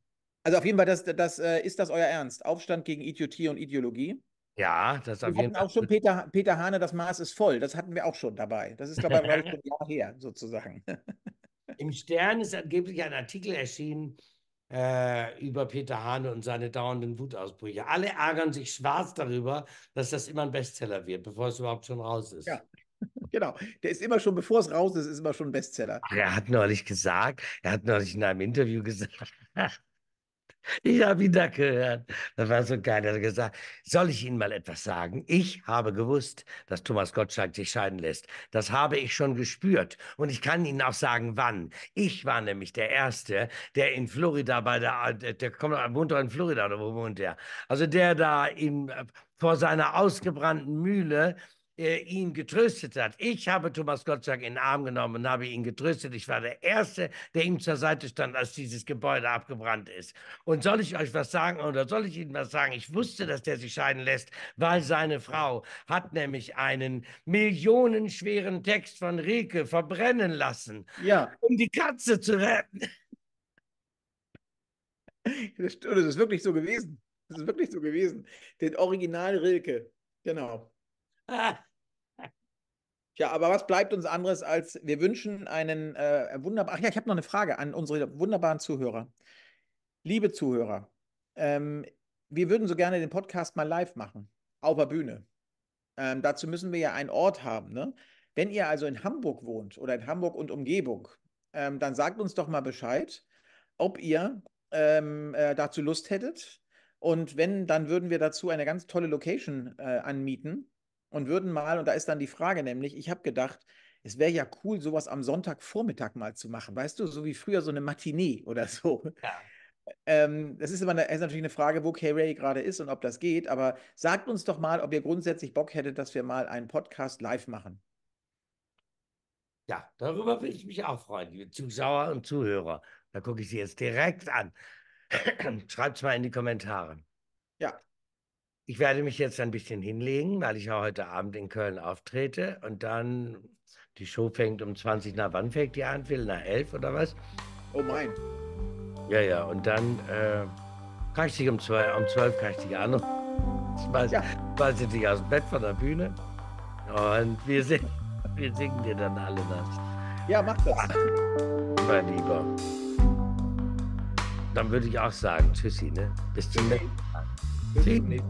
Also auf jeden Fall, das, das, äh, ist das euer Ernst? Aufstand gegen Idiotie und Ideologie? Ja, das wir hatten auch schon Peter, Peter Hane, das Maß ist voll. Das hatten wir auch schon dabei. Das ist, glaube ich, schon ein Jahr her, sozusagen. Im Stern ist angeblich ein Artikel erschienen äh, über Peter Hane und seine dauernden Wutausbrüche. Alle ärgern sich schwarz darüber, dass das immer ein Bestseller wird, bevor es überhaupt schon raus ist. Ja. Genau, der ist immer schon, bevor es raus ist, ist immer schon ein Bestseller. Ach, er hat neulich gesagt, er hat neulich in einem Interview gesagt, Ich habe ihn da gehört. Das war so geil. Er hat gesagt, soll ich Ihnen mal etwas sagen? Ich habe gewusst, dass Thomas Gottschalk sich scheiden lässt. Das habe ich schon gespürt. Und ich kann Ihnen auch sagen, wann. Ich war nämlich der Erste, der in Florida bei der, der kommt, wohnt doch in Florida, oder wo wohnt der? Also der da in, äh, vor seiner ausgebrannten Mühle ihn getröstet hat. Ich habe Thomas Gottschalk in den Arm genommen und habe ihn getröstet. Ich war der Erste, der ihm zur Seite stand, als dieses Gebäude abgebrannt ist. Und soll ich euch was sagen oder soll ich Ihnen was sagen? Ich wusste, dass der sich scheiden lässt, weil seine Frau hat nämlich einen millionenschweren Text von Rilke verbrennen lassen, ja. um die Katze zu retten. Das, stimmt, das ist wirklich so gewesen. Das ist wirklich so gewesen. Den Original Rilke. Genau. Ah. Ja, aber was bleibt uns anderes als wir wünschen einen äh, wunderbaren. Ach ja, ich habe noch eine Frage an unsere wunderbaren Zuhörer. Liebe Zuhörer, ähm, wir würden so gerne den Podcast mal live machen, auf der Bühne. Ähm, dazu müssen wir ja einen Ort haben. Ne? Wenn ihr also in Hamburg wohnt oder in Hamburg und Umgebung, ähm, dann sagt uns doch mal Bescheid, ob ihr ähm, äh, dazu Lust hättet. Und wenn, dann würden wir dazu eine ganz tolle Location äh, anmieten und würden mal, und da ist dann die Frage nämlich, ich habe gedacht, es wäre ja cool, sowas am Sonntagvormittag mal zu machen, weißt du, so wie früher so eine Matinee oder so. Ja. Ähm, das ist, immer eine, ist natürlich eine Frage, wo K-Ray gerade ist und ob das geht, aber sagt uns doch mal, ob ihr grundsätzlich Bock hättet, dass wir mal einen Podcast live machen. Ja, darüber würde ich mich auch freuen, liebe Zuschauer und Zuhörer. Da gucke ich Sie jetzt direkt an. Schreibt es mal in die Kommentare. Ja, ich werde mich jetzt ein bisschen hinlegen, weil ich ja heute Abend in Köln auftrete und dann die Show fängt um 20 nach wann fängt die an? Will nach 11 oder was? Oh mein. Ja, ja, und dann äh, kann ich dich um 12, um 12 kann ich dich an. Schmeiß, ja. dich aus dem Bett von der Bühne und wir singen, wir singen dir dann alle das. Ja, mach das. Mein Lieber. Dann würde ich auch sagen, tschüssi, ne? Bis zum nächsten Mal. Sí.